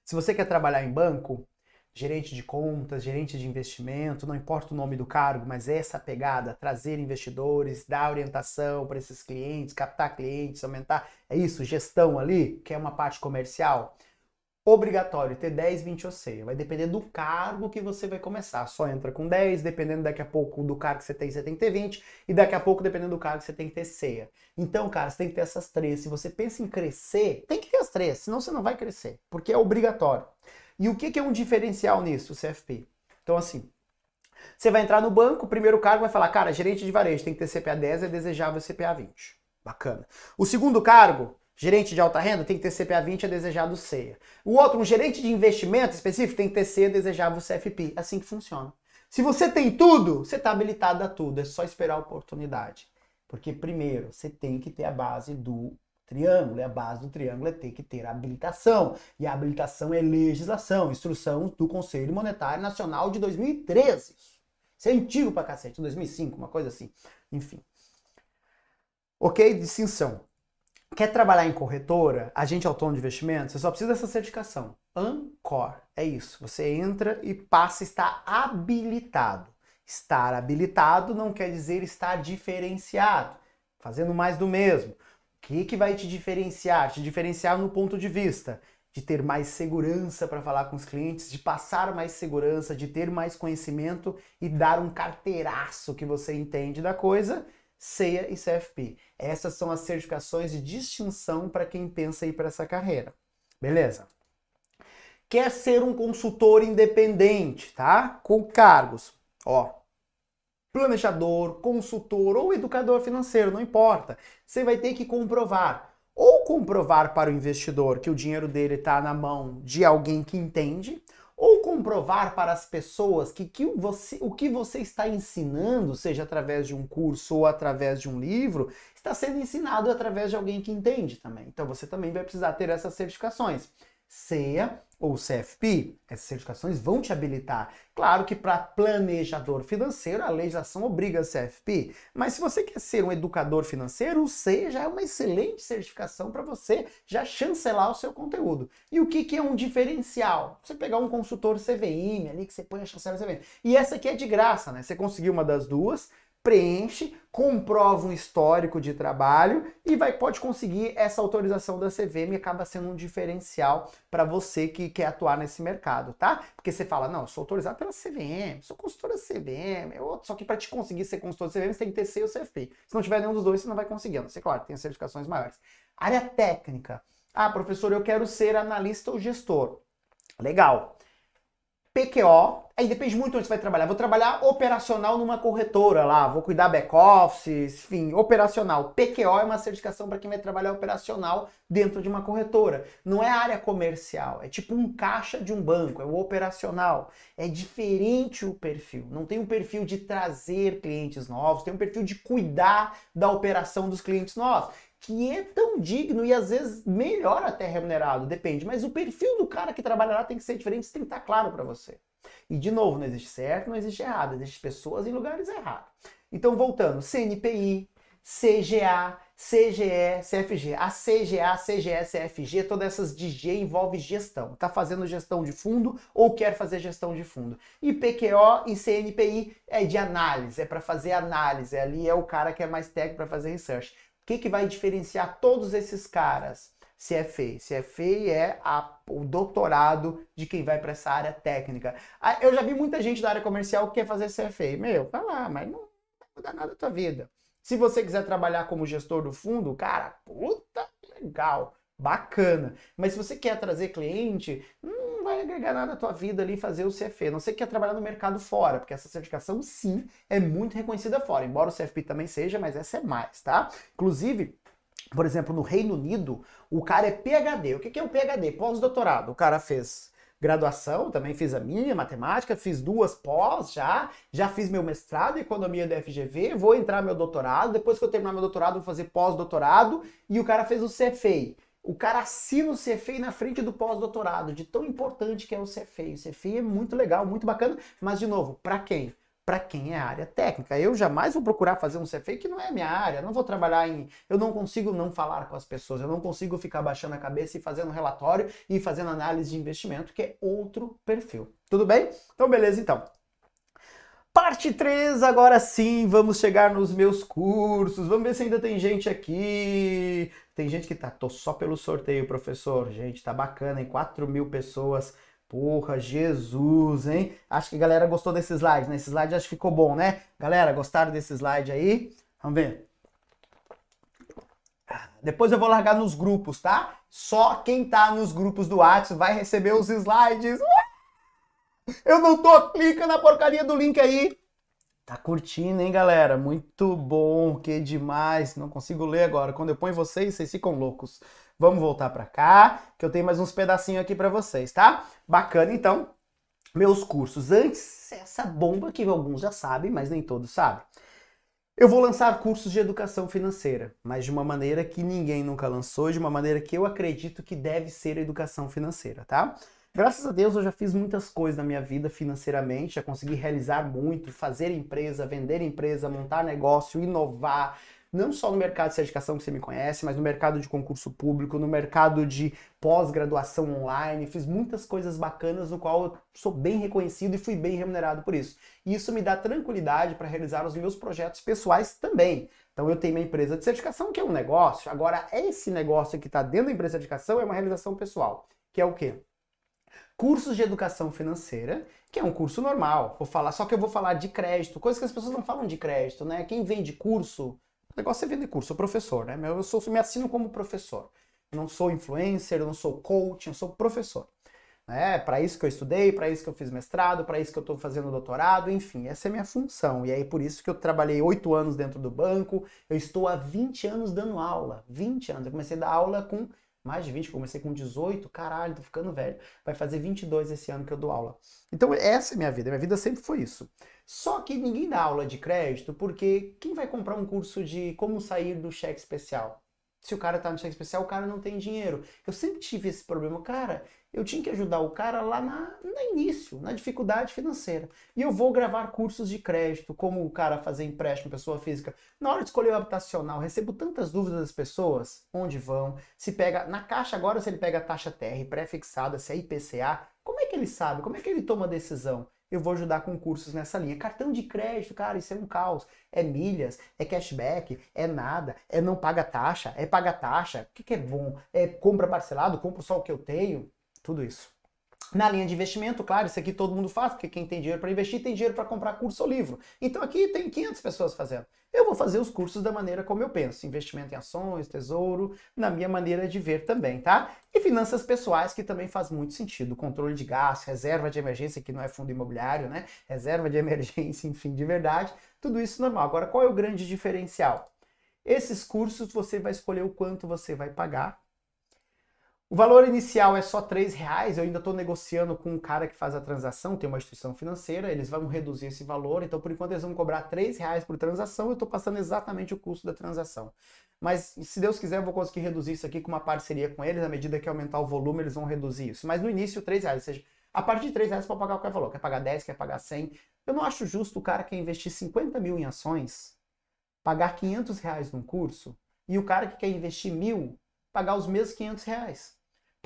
Se você quer trabalhar em banco, gerente de contas, gerente de investimento, não importa o nome do cargo, mas essa pegada, trazer investidores, dar orientação para esses clientes, captar clientes, aumentar, é isso, gestão ali, que é uma parte comercial obrigatório ter 10, 20 ou ceia. Vai depender do cargo que você vai começar. Só entra com 10, dependendo daqui a pouco do cargo que você tem, você tem que ter 20, e daqui a pouco, dependendo do cargo, você tem que ter ceia. Então, cara, você tem que ter essas três. Se você pensa em crescer, tem que ter as três, senão você não vai crescer, porque é obrigatório. E o que, que é um diferencial nisso, o CFP? Então, assim, você vai entrar no banco, o primeiro cargo vai falar, cara, gerente de varejo tem que ter CPA 10, é desejável CPA 20. Bacana. O segundo cargo, Gerente de alta renda tem que ter CPA 20 a é desejado CEA. O outro, um gerente de investimento específico, tem que ter CEA é desejável CFP. Assim que funciona. Se você tem tudo, você está habilitado a tudo. É só esperar a oportunidade. Porque, primeiro, você tem que ter a base do triângulo. E a base do triângulo é ter que ter habilitação. E a habilitação é legislação, instrução do Conselho Monetário Nacional de 2013. Isso é antigo pra cacete, 2005, uma coisa assim. Enfim. Ok? Distinção. Quer trabalhar em corretora, agente autônomo de investimento? Você só precisa dessa certificação. Ancor. É isso. Você entra e passa a estar habilitado. Estar habilitado não quer dizer estar diferenciado, fazendo mais do mesmo. O que, que vai te diferenciar? Te diferenciar no ponto de vista de ter mais segurança para falar com os clientes, de passar mais segurança, de ter mais conhecimento e dar um carteiraço que você entende da coisa CEA e CFP. Essas são as certificações de distinção para quem pensa ir para essa carreira. Beleza? Quer ser um consultor independente, tá? Com cargos, ó. Planejador, consultor ou educador financeiro, não importa. Você vai ter que comprovar ou comprovar para o investidor que o dinheiro dele está na mão de alguém que entende, ou comprovar para as pessoas que, que você, o que você está ensinando, seja através de um curso ou através de um livro, está sendo ensinado através de alguém que entende também. Então você também vai precisar ter essas certificações. CEA ou CFP, essas certificações vão te habilitar. Claro que para planejador financeiro a legislação obriga a CFP, mas se você quer ser um educador financeiro, o C já é uma excelente certificação para você já chancelar o seu conteúdo. E o que, que é um diferencial? Você pegar um consultor CVM ali que você põe a chancela CVM. E essa aqui é de graça, né? Você conseguir uma das duas, preenche, comprova um histórico de trabalho e vai, pode conseguir essa autorização da CVM e acaba sendo um diferencial para você que quer atuar nesse mercado, tá? Porque você fala, não, sou autorizado pela CVM, sou consultora CVM, eu... só que para te conseguir ser consultora CVM, você tem que ter C ou CFP. Se não tiver nenhum dos dois, você não vai conseguir, não sei, claro, tem as certificações maiores. Área técnica. Ah, professor, eu quero ser analista ou gestor. Legal. PQO, aí depende muito onde você vai trabalhar. Vou trabalhar operacional numa corretora lá, vou cuidar back-office, enfim, operacional. PQO é uma certificação para quem vai trabalhar operacional dentro de uma corretora. Não é área comercial, é tipo um caixa de um banco, é o operacional. É diferente o perfil. Não tem um perfil de trazer clientes novos, tem um perfil de cuidar da operação dos clientes novos que é tão digno e às vezes melhor até remunerado, depende. Mas o perfil do cara que trabalhará tem que ser diferente, isso tem que estar claro para você. E de novo, não existe certo, não existe errado, existe pessoas em lugares errados. Então, voltando, CNPI, CGA, CGE, CFG. A CGA, CGE, CFG, todas essas de G envolve gestão. Está fazendo gestão de fundo ou quer fazer gestão de fundo. E PQO e CNPI é de análise, é para fazer análise. Ali é o cara que é mais técnico para fazer research que, que vai diferenciar todos esses caras? CFA. Se é, é, é a, o doutorado de quem vai para essa área técnica. Ah, eu já vi muita gente da área comercial que quer fazer CFA. Meu, vai lá, mas não vai mudar nada a tua vida. Se você quiser trabalhar como gestor do fundo, cara, puta legal bacana. Mas se você quer trazer cliente, não vai agregar nada à tua vida ali fazer o CFP. Não sei que quer trabalhar no mercado fora, porque essa certificação sim é muito reconhecida fora, embora o CFP também seja, mas essa é mais, tá? Inclusive, por exemplo, no Reino Unido, o cara é PhD. O que é o PhD? Pós-doutorado. O cara fez graduação, também fiz a minha, matemática, fiz duas pós já, já fiz meu mestrado em economia da FGV, vou entrar meu doutorado, depois que eu terminar meu doutorado, vou fazer pós-doutorado, e o cara fez o CFEI. O cara assina o CFEI na frente do pós-doutorado, de tão importante que é o CFEI. O CFEI é muito legal, muito bacana, mas de novo, para quem? Para quem é área técnica. Eu jamais vou procurar fazer um CFEI que não é minha área, não vou trabalhar em. Eu não consigo não falar com as pessoas, eu não consigo ficar baixando a cabeça e fazendo relatório e fazendo análise de investimento, que é outro perfil. Tudo bem? Então, beleza, então. Parte 3, agora sim, vamos chegar nos meus cursos. Vamos ver se ainda tem gente aqui. Tem gente que tá, tô só pelo sorteio, professor. Gente, tá bacana, hein? 4 mil pessoas. Porra, Jesus, hein? Acho que a galera gostou desse slide, né? Esse slide acho que ficou bom, né? Galera, gostaram desse slide aí? Vamos ver. Depois eu vou largar nos grupos, tá? Só quem tá nos grupos do WhatsApp vai receber os slides. Uh! Eu não tô, clica na porcaria do link aí. Tá curtindo, hein, galera? Muito bom, que demais. Não consigo ler agora. Quando eu ponho vocês, vocês ficam loucos. Vamos voltar para cá, que eu tenho mais uns pedacinhos aqui para vocês, tá? Bacana, então. Meus cursos. Antes, essa bomba que alguns já sabem, mas nem todos sabem. Eu vou lançar cursos de educação financeira, mas de uma maneira que ninguém nunca lançou, de uma maneira que eu acredito que deve ser a educação financeira, tá? Graças a Deus eu já fiz muitas coisas na minha vida financeiramente, já consegui realizar muito, fazer empresa, vender empresa, montar negócio, inovar, não só no mercado de certificação que você me conhece, mas no mercado de concurso público, no mercado de pós-graduação online, fiz muitas coisas bacanas no qual eu sou bem reconhecido e fui bem remunerado por isso. E isso me dá tranquilidade para realizar os meus projetos pessoais também. Então eu tenho uma empresa de certificação que é um negócio, agora esse negócio que está dentro da empresa de certificação é uma realização pessoal, que é o quê? cursos de educação financeira, que é um curso normal. Vou falar, só que eu vou falar de crédito, coisas que as pessoas não falam de crédito, né? Quem vende curso, o negócio é vender curso, sou professor, né? Eu sou, me assino como professor. não sou influencer, não sou coach, eu sou professor. É, né? para isso que eu estudei, para isso que eu fiz mestrado, para isso que eu estou fazendo doutorado, enfim, essa é a minha função. E aí por isso que eu trabalhei oito anos dentro do banco, eu estou há 20 anos dando aula. 20 anos. Eu comecei a dar aula com mais de 20, comecei com 18, caralho, tô ficando velho. Vai fazer 22 esse ano que eu dou aula. Então, essa é minha vida, minha vida sempre foi isso. Só que ninguém dá aula de crédito, porque quem vai comprar um curso de como sair do cheque especial? se o cara tá no cheque especial, o cara não tem dinheiro. Eu sempre tive esse problema. Cara, eu tinha que ajudar o cara lá na, no início, na dificuldade financeira. E eu vou gravar cursos de crédito, como o cara fazer empréstimo, pessoa física. Na hora de escolher o habitacional, recebo tantas dúvidas das pessoas, onde vão, se pega, na caixa agora, se ele pega a taxa TR pré-fixada, se é IPCA, como é que ele sabe? Como é que ele toma a decisão? eu vou ajudar com cursos nessa linha. Cartão de crédito, cara, isso é um caos. É milhas, é cashback, é nada, é não paga taxa, é paga taxa. O que, que é bom? É compra parcelado, compra só o que eu tenho. Tudo isso. Na linha de investimento, claro, isso aqui todo mundo faz, porque quem tem dinheiro para investir tem dinheiro para comprar curso ou livro. Então aqui tem 500 pessoas fazendo. Eu vou fazer os cursos da maneira como eu penso, investimento em ações, tesouro, na minha maneira de ver também, tá? E finanças pessoais, que também faz muito sentido, controle de gastos, reserva de emergência, que não é fundo imobiliário, né? Reserva de emergência, enfim, de verdade, tudo isso normal. Agora, qual é o grande diferencial? Esses cursos você vai escolher o quanto você vai pagar o valor inicial é só três reais. Eu ainda estou negociando com um cara que faz a transação, tem uma instituição financeira. Eles vão reduzir esse valor. Então, por enquanto, eles vão cobrar três reais por transação. Eu estou passando exatamente o custo da transação. Mas, se Deus quiser, eu vou conseguir reduzir isso aqui com uma parceria com eles. À medida que aumentar o volume, eles vão reduzir isso. Mas no início, três reais. Ou seja, a partir de três reais para pagar qualquer valor. Quer pagar 10, quer pagar 100. Eu não acho justo o cara que investir 50 mil em ações pagar 500 reais num curso e o cara que quer investir mil pagar os mesmos 500 reais.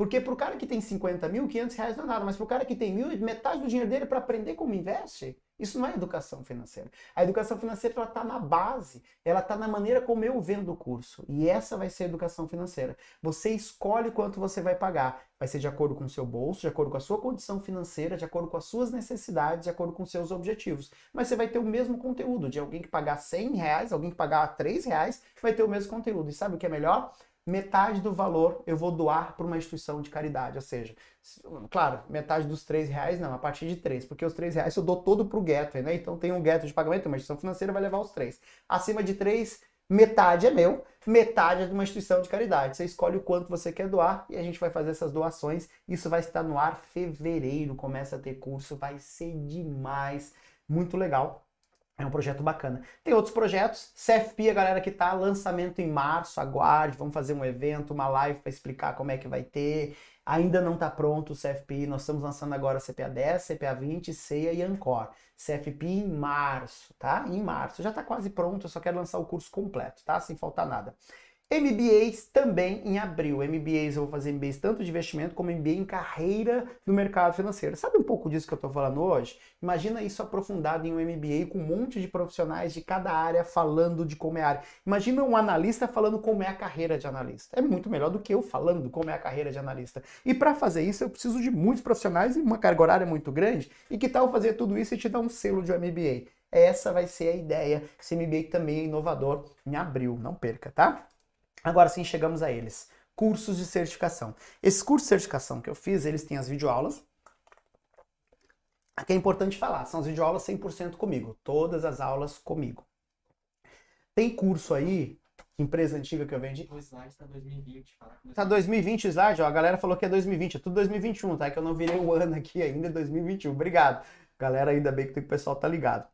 Porque para o cara que tem 50 mil, 500 reais não é nada, mas para o cara que tem mil, metade do dinheiro dele é para aprender como investe. Isso não é educação financeira. A educação financeira está na base, ela está na maneira como eu vendo o curso. E essa vai ser a educação financeira. Você escolhe quanto você vai pagar. Vai ser de acordo com o seu bolso, de acordo com a sua condição financeira, de acordo com as suas necessidades, de acordo com os seus objetivos. Mas você vai ter o mesmo conteúdo de alguém que pagar 100 reais, alguém que pagar 3 reais, vai ter o mesmo conteúdo. E sabe o que é melhor? metade do valor eu vou doar para uma instituição de caridade. Ou seja, claro, metade dos três reais não, a partir de três, porque os três reais eu dou todo para o gueto, né? Então tem um gueto de pagamento, uma instituição financeira vai levar os três. Acima de três, metade é meu, metade é de uma instituição de caridade. Você escolhe o quanto você quer doar e a gente vai fazer essas doações. Isso vai estar no ar fevereiro, começa a ter curso, vai ser demais, muito legal. É um projeto bacana. Tem outros projetos. CFP, a galera que tá, lançamento em março, aguarde. Vamos fazer um evento, uma live para explicar como é que vai ter. Ainda não tá pronto o CFP. Nós estamos lançando agora CPA 10, CPA 20, CEA e Ancor. CFP em março, tá? Em março. Já tá quase pronto, eu só quero lançar o curso completo, tá? Sem faltar nada. MBAs também em abril. MBAs, eu vou fazer MBAs tanto de investimento como MBA em carreira no mercado financeiro. Sabe um pouco disso que eu estou falando hoje? Imagina isso aprofundado em um MBA com um monte de profissionais de cada área falando de como é a área. Imagina um analista falando como é a carreira de analista. É muito melhor do que eu falando como é a carreira de analista. E para fazer isso, eu preciso de muitos profissionais e uma carga horária muito grande. E que tal fazer tudo isso e te dar um selo de um MBA? Essa vai ser a ideia. Esse MBA também é inovador em abril. Não perca, tá? Agora sim chegamos a eles. Cursos de certificação. Esses cursos de certificação que eu fiz, eles têm as videoaulas. Aqui é importante falar, são as videoaulas 100% comigo, todas as aulas comigo. Tem curso aí, empresa antiga que eu vendi. O slide 2020, tá fala. 2020 tá o slide, ó, a galera falou que é 2020, é tudo 2021, tá? É que eu não virei o ano aqui ainda, 2021. Obrigado. Galera, ainda bem que o pessoal tá ligado.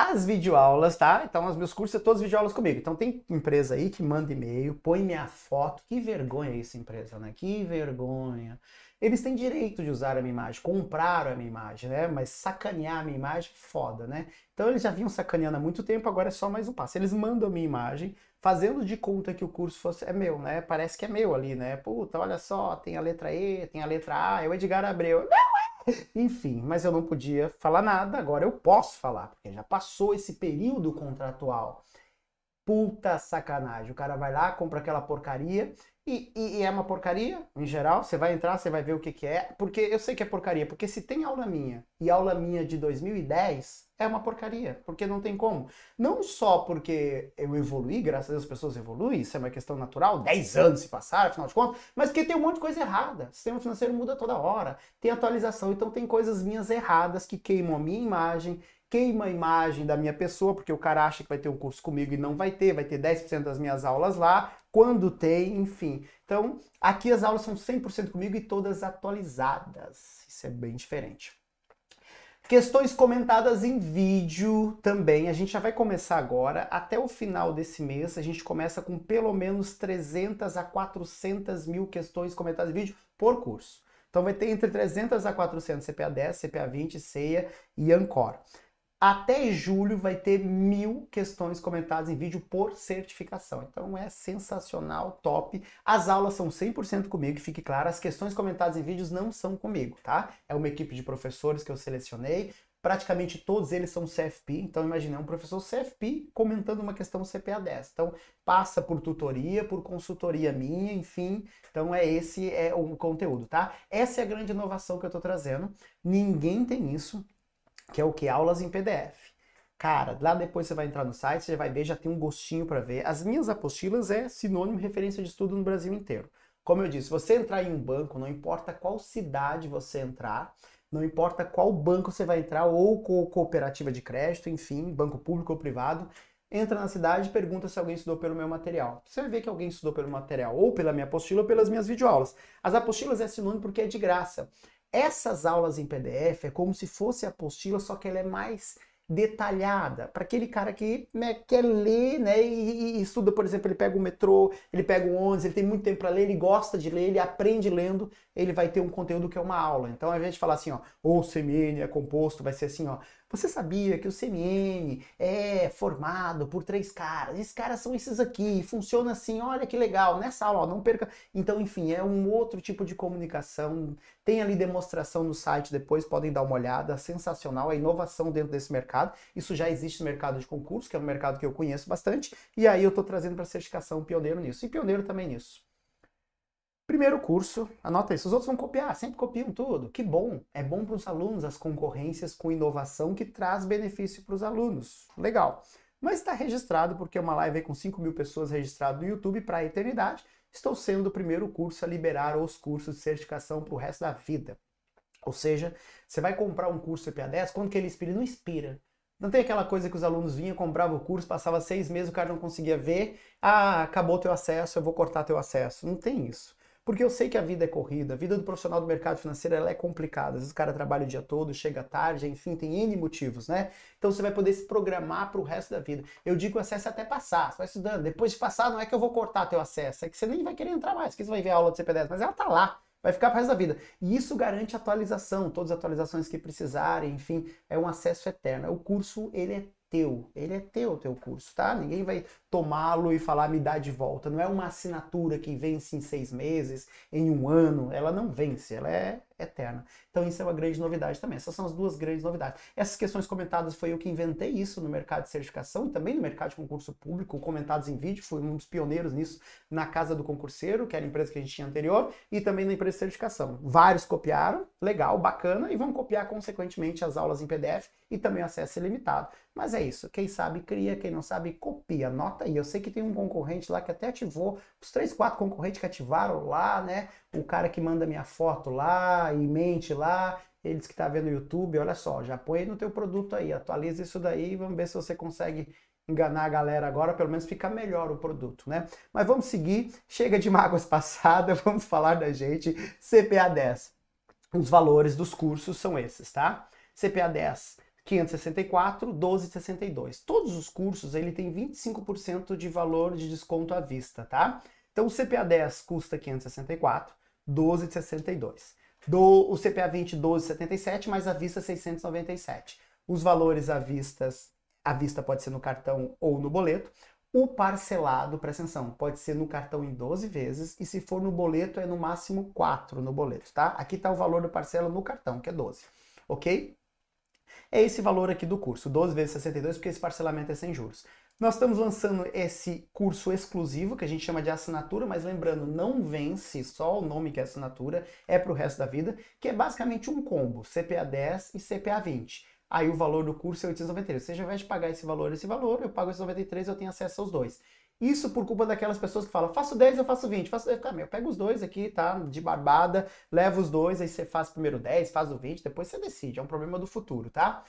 As videoaulas, tá? Então, os meus cursos, são é todas videoaulas comigo. Então, tem empresa aí que manda e-mail, põe minha foto. Que vergonha isso, empresa, né? Que vergonha. Eles têm direito de usar a minha imagem, compraram a minha imagem, né? Mas sacanear a minha imagem, foda, né? Então eles já vinham sacaneando há muito tempo, agora é só mais um passo. Eles mandam a minha imagem, fazendo de conta que o curso fosse é meu, né? Parece que é meu ali, né? Puta, olha só, tem a letra E, tem a letra A, é o Edgar Abreu. Não é! Enfim, mas eu não podia falar nada, agora eu posso falar, porque já passou esse período contratual puta sacanagem. O cara vai lá, compra aquela porcaria e, e, e, é uma porcaria, em geral. Você vai entrar, você vai ver o que, que é. Porque eu sei que é porcaria, porque se tem aula minha e aula minha de 2010, é uma porcaria, porque não tem como. Não só porque eu evolui, graças a Deus as pessoas evoluem, isso é uma questão natural, 10 anos se passaram, afinal de contas, mas que tem um monte de coisa errada. O sistema financeiro muda toda hora, tem atualização, então tem coisas minhas erradas que queimam a minha imagem, queima a imagem da minha pessoa, porque o cara acha que vai ter um curso comigo e não vai ter, vai ter 10% das minhas aulas lá, quando tem, enfim. Então, aqui as aulas são 100% comigo e todas atualizadas. Isso é bem diferente. Questões comentadas em vídeo também. A gente já vai começar agora. Até o final desse mês, a gente começa com pelo menos 300 a 400 mil questões comentadas em vídeo por curso. Então vai ter entre 300 a 400 CPA 10, CPA 20, CEIA e ANCOR. Até julho vai ter mil questões comentadas em vídeo por certificação. Então é sensacional, top. As aulas são 100% comigo, fique claro, as questões comentadas em vídeos não são comigo, tá? É uma equipe de professores que eu selecionei. Praticamente todos eles são CFP, então imagine é um professor CFP comentando uma questão CPA 10. Então passa por tutoria, por consultoria minha, enfim. Então é esse é o conteúdo, tá? Essa é a grande inovação que eu tô trazendo. Ninguém tem isso que é o que? Aulas em PDF. Cara, lá depois você vai entrar no site, você vai ver, já tem um gostinho para ver. As minhas apostilas é sinônimo referência de estudo no Brasil inteiro. Como eu disse, você entrar em um banco, não importa qual cidade você entrar, não importa qual banco você vai entrar, ou com cooperativa de crédito, enfim, banco público ou privado, entra na cidade e pergunta se alguém estudou pelo meu material. Você vai ver que alguém estudou pelo material, ou pela minha apostila, ou pelas minhas videoaulas. As apostilas é sinônimo porque é de graça. Essas aulas em PDF é como se fosse a apostila, só que ela é mais detalhada para aquele cara que né, quer ler né, e, e, estuda, por exemplo, ele pega o metrô, ele pega o ônibus, ele tem muito tempo para ler, ele gosta de ler, ele aprende lendo, ele vai ter um conteúdo que é uma aula. Então, a gente fala assim, ó, ou CMN é composto, vai ser assim, ó, você sabia que o CMN é formado por três caras? Esses caras são esses aqui, funciona assim, olha que legal, nessa aula, não perca. Então, enfim, é um outro tipo de comunicação. Tem ali demonstração no site depois, podem dar uma olhada. Sensacional a inovação dentro desse mercado. Isso já existe no mercado de concurso, que é um mercado que eu conheço bastante, e aí eu estou trazendo para certificação pioneiro nisso, e pioneiro também nisso. Primeiro curso, anota isso, os outros vão copiar, sempre copiam tudo. Que bom, é bom para os alunos as concorrências com inovação que traz benefício para os alunos. Legal. Mas está registrado, porque é uma live com 5 mil pessoas registradas no YouTube para a eternidade. Estou sendo o primeiro curso a liberar os cursos de certificação para o resto da vida. Ou seja, você vai comprar um curso EPA10, quando que ele expira? Ele não expira. Não tem aquela coisa que os alunos vinham, compravam o curso, passava seis meses, o cara não conseguia ver, ah, acabou teu acesso, eu vou cortar teu acesso. Não tem isso. Porque eu sei que a vida é corrida, a vida do profissional do mercado financeiro ela é complicada. Às vezes o cara trabalha o dia todo, chega tarde, enfim, tem N motivos, né? Então você vai poder se programar para o resto da vida. Eu digo acesso é até passar, você vai estudando. Depois de passar, não é que eu vou cortar teu acesso, é que você nem vai querer entrar mais, que você vai ver a aula do CP10, mas ela tá lá. Vai ficar para resto da vida. E isso garante atualização, todas as atualizações que precisarem, enfim, é um acesso eterno. O curso, ele é teu. Ele é teu, teu curso, tá? Ninguém vai tomá-lo e falar, me dá de volta. Não é uma assinatura que vence em seis meses, em um ano. Ela não vence, ela é eterna. Então isso é uma grande novidade também. Essas são as duas grandes novidades. Essas questões comentadas foi eu que inventei isso no mercado de certificação e também no mercado de concurso público, comentados em vídeo, fui um dos pioneiros nisso na Casa do Concurseiro, que era a empresa que a gente tinha anterior, e também na empresa de certificação. Vários copiaram, legal, bacana, e vão copiar consequentemente as aulas em PDF e também o acesso ilimitado. Mas é isso, quem sabe cria, quem não sabe copia, anota aí. Eu sei que tem um concorrente lá que até ativou, os três, quatro concorrentes que ativaram lá, né? O cara que manda minha foto lá, em mente lá. Eles que tá vendo no YouTube, olha só, já põe no teu produto aí, atualiza isso daí, vamos ver se você consegue enganar a galera agora, pelo menos fica melhor o produto, né? Mas vamos seguir, chega de mágoas passadas, vamos falar da gente, CPA 10. Os valores dos cursos são esses, tá? CPA 10, 564, 1262. Todos os cursos, ele tem 25% de valor de desconto à vista, tá? Então o CPA 10 custa 564, 1262 do o CPA 20 1277 mais a vista 697. Os valores à vista, à vista pode ser no cartão ou no boleto. O parcelado, presta atenção, pode ser no cartão em 12 vezes e se for no boleto é no máximo 4 no boleto, tá? Aqui está o valor do parcela no cartão, que é 12, ok? É esse valor aqui do curso, 12 vezes 62, porque esse parcelamento é sem juros. Nós estamos lançando esse curso exclusivo que a gente chama de assinatura, mas lembrando, não vence só o nome que é assinatura, é para o resto da vida, que é basicamente um combo, CPA 10 e CPA 20. Aí o valor do curso é 893. Você já vai pagar esse valor, esse valor, eu pago 893 eu tenho acesso aos dois. Isso por culpa daquelas pessoas que falam, faço 10, eu faço 20, faço 10. Cara, ah, meu, pego os dois aqui, tá? De barbada, levo os dois, aí você faz primeiro 10, faz o 20, depois você decide. É um problema do futuro, tá?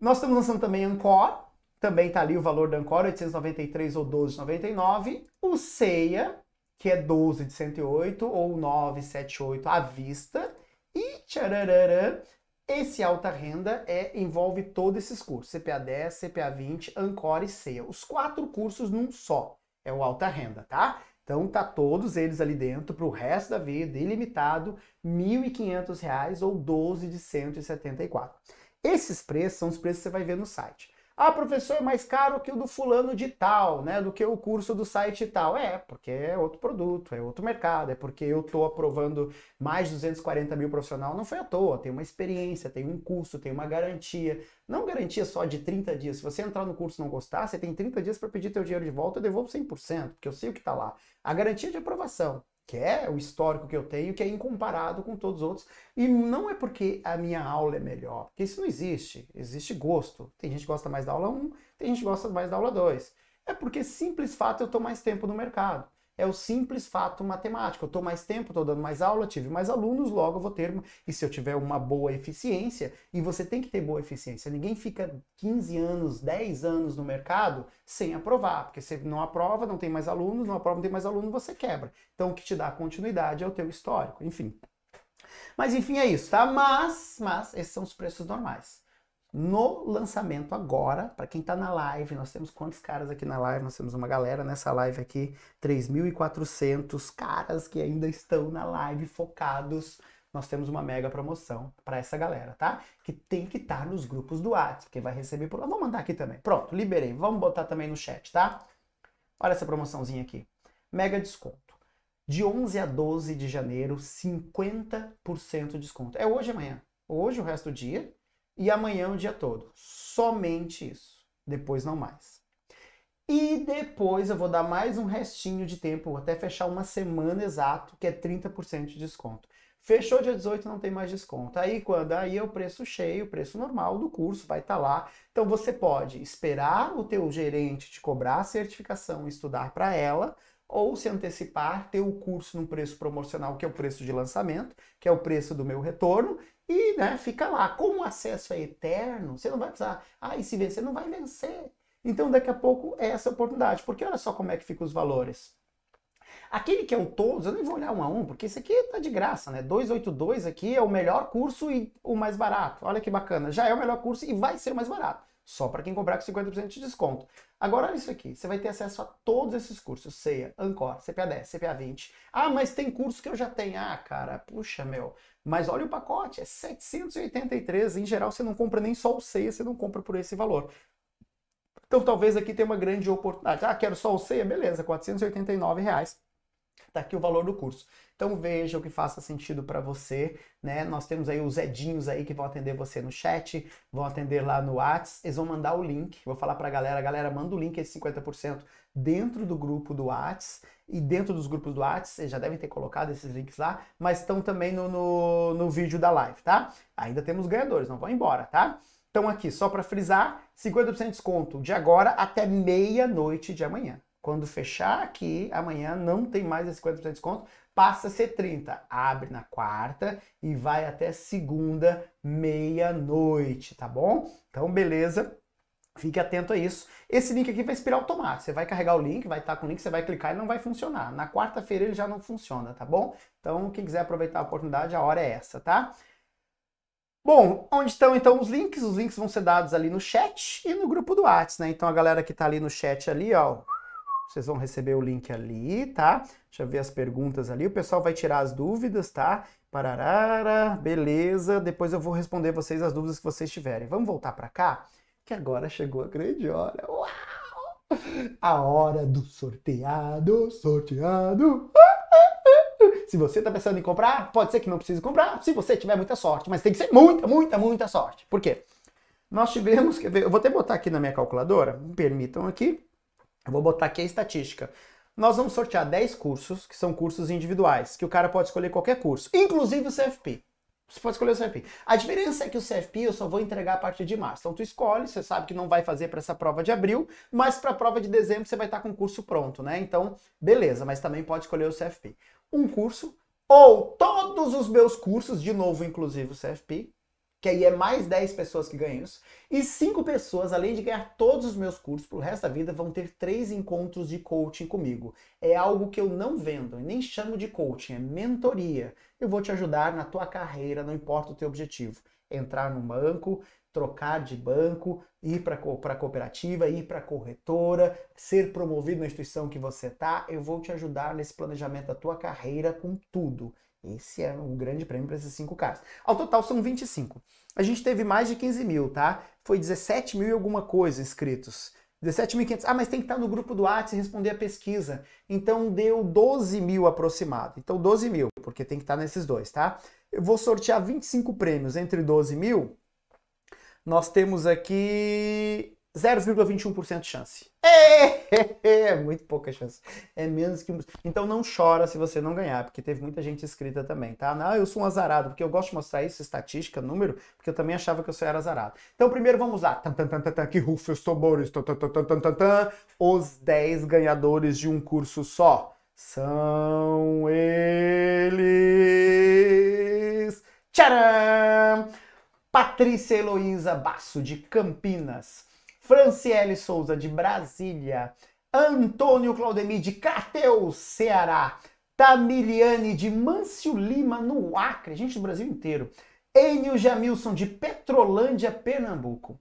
Nós estamos lançando também Ancor, também tá ali o valor da Ancora, 893 ou 12,99. O Ceia, que é 12 de 108 ou 978 à vista. E tcharararã, esse alta renda é, envolve todos esses cursos: CPA 10, CPA 20, Ancora e Ceia. Os quatro cursos num só. É o alta renda, tá? Então tá todos eles ali dentro para o resto da vida, ilimitado, R$ 1.500 ou 12 de 174. Esses preços são os preços que você vai ver no site. Ah, professor, é mais caro que o do fulano de tal, né? Do que o curso do site tal. É, porque é outro produto, é outro mercado, é porque eu estou aprovando mais de 240 mil profissional. Não foi à toa, tem uma experiência, tem um curso, tem uma garantia. Não garantia só de 30 dias. Se você entrar no curso e não gostar, você tem 30 dias para pedir teu dinheiro de volta, eu devolvo 100%, porque eu sei o que está lá. A garantia de aprovação que é o histórico que eu tenho, que é incomparado com todos os outros. E não é porque a minha aula é melhor, porque isso não existe. Existe gosto. Tem gente que gosta mais da aula 1, tem gente que gosta mais da aula 2. É porque simples fato eu estou mais tempo no mercado é o simples fato matemático. Eu estou mais tempo, estou dando mais aula, tive mais alunos, logo eu vou ter. E se eu tiver uma boa eficiência, e você tem que ter boa eficiência, ninguém fica 15 anos, 10 anos no mercado sem aprovar, porque você não aprova, não tem mais alunos, não aprova, não tem mais aluno, você quebra. Então o que te dá continuidade é o teu histórico, enfim. Mas enfim, é isso, tá? Mas, mas, esses são os preços normais no lançamento agora, para quem está na live, nós temos quantos caras aqui na live? Nós temos uma galera nessa live aqui, 3.400 caras que ainda estão na live focados. Nós temos uma mega promoção para essa galera, tá? Que tem que estar tá nos grupos do WhatsApp, que vai receber por lá. Vou mandar aqui também. Pronto, liberei. Vamos botar também no chat, tá? Olha essa promoçãozinha aqui. Mega desconto. De 11 a 12 de janeiro, 50% de desconto. É hoje amanhã. Hoje, o resto do dia, e amanhã o é dia todo. Somente isso. Depois não mais. E depois eu vou dar mais um restinho de tempo, até fechar uma semana exato, que é 30% de desconto. Fechou dia 18, não tem mais desconto. Aí quando aí é o preço cheio, o preço normal do curso vai estar tá lá. Então você pode esperar o teu gerente te cobrar a certificação e estudar para ela, ou se antecipar, ter o curso num preço promocional, que é o preço de lançamento, que é o preço do meu retorno, e né, fica lá. Como o acesso é eterno, você não vai precisar, ah, e se vencer, não vai vencer. Então, daqui a pouco, é essa oportunidade. Porque olha só como é que ficam os valores. Aquele que é um todos, eu nem vou olhar um a um, porque esse aqui tá de graça, né? 282 aqui é o melhor curso e o mais barato. Olha que bacana, já é o melhor curso e vai ser o mais barato. Só para quem comprar com 50% de desconto. Agora olha isso aqui, você vai ter acesso a todos esses cursos, CEA, Ancor, CPA 10, CPA 20. Ah, mas tem curso que eu já tenho. Ah, cara, puxa, meu. Mas olha o pacote, é 783, em geral você não compra nem só o CEA, você não compra por esse valor. Então talvez aqui tenha uma grande oportunidade. Ah, quero só o CEA, beleza, R$ 489. Reais. Tá aqui o valor do curso. Então veja o que faça sentido para você, né? Nós temos aí os Edinhos aí que vão atender você no chat, vão atender lá no Whats, eles vão mandar o link. Vou falar para a galera, galera, manda o link esse 50% dentro do grupo do Whats e dentro dos grupos do Whats, vocês já devem ter colocado esses links lá, mas estão também no, no, no vídeo da live, tá? Ainda temos ganhadores, não vão embora, tá? Então aqui, só para frisar, 50% de desconto de agora até meia-noite de amanhã. Quando fechar aqui, amanhã não tem mais esse 50% de desconto, passa a ser 30. Abre na quarta e vai até segunda, meia-noite, tá bom? Então, beleza. Fique atento a isso. Esse link aqui vai expirar automático. Você vai carregar o link, vai estar com o link, você vai clicar e não vai funcionar. Na quarta-feira ele já não funciona, tá bom? Então, quem quiser aproveitar a oportunidade, a hora é essa, tá? Bom, onde estão então os links? Os links vão ser dados ali no chat e no grupo do Whats, né? Então a galera que está ali no chat ali, ó, vocês vão receber o link ali, tá? Deixa eu ver as perguntas ali. O pessoal vai tirar as dúvidas, tá? Pararara, beleza. Depois eu vou responder vocês as dúvidas que vocês tiverem. Vamos voltar para cá? Que agora chegou a grande hora. Uau! A hora do sorteado, sorteado. Se você está pensando em comprar, pode ser que não precise comprar, se você tiver muita sorte, mas tem que ser muita, muita, muita sorte. Por quê? Nós tivemos, eu vou até botar aqui na minha calculadora, me permitam aqui. Eu vou botar aqui a estatística. Nós vamos sortear 10 cursos, que são cursos individuais, que o cara pode escolher qualquer curso, inclusive o CFP. Você pode escolher o CFP. A diferença é que o CFP eu só vou entregar a partir de março. Então tu escolhe, você sabe que não vai fazer para essa prova de abril, mas para a prova de dezembro você vai estar com o curso pronto, né? Então, beleza, mas também pode escolher o CFP. Um curso ou todos os meus cursos, de novo, inclusive o CFP, que aí é mais 10 pessoas que ganham isso. E 5 pessoas, além de ganhar todos os meus cursos pro resto da vida, vão ter 3 encontros de coaching comigo. É algo que eu não vendo, nem chamo de coaching, é mentoria. Eu vou te ajudar na tua carreira, não importa o teu objetivo. Entrar num banco, trocar de banco, ir para cooperativa, ir para corretora, ser promovido na instituição que você tá, eu vou te ajudar nesse planejamento da tua carreira com tudo. Esse é um grande prêmio para esses cinco caras. Ao total são 25. A gente teve mais de 15 mil, tá? Foi 17 mil e alguma coisa inscritos. 17.500. Ah, mas tem que estar no grupo do WhatsApp e responder a pesquisa. Então deu 12 mil aproximado. Então 12 mil, porque tem que estar nesses dois, tá? Eu vou sortear 25 prêmios entre 12 mil. Nós temos aqui 0,21% de chance. É, é, muito pouca chance. É menos que um. Então não chora se você não ganhar, porque teve muita gente inscrita também, tá? Não, eu sou um azarado, porque eu gosto de mostrar isso, estatística, número, porque eu também achava que eu só era azarado. Então primeiro vamos lá. Que rufa os tambores. Os 10 ganhadores de um curso só são eles. Tcharam! Patrícia Heloísa Basso, de Campinas. Franciele Souza, de Brasília. Antônio Claudemir, de Cateu, Ceará. Tamiliane, de Mâncio Lima, no Acre. Gente do Brasil inteiro. Enio Jamilson, de Petrolândia, Pernambuco.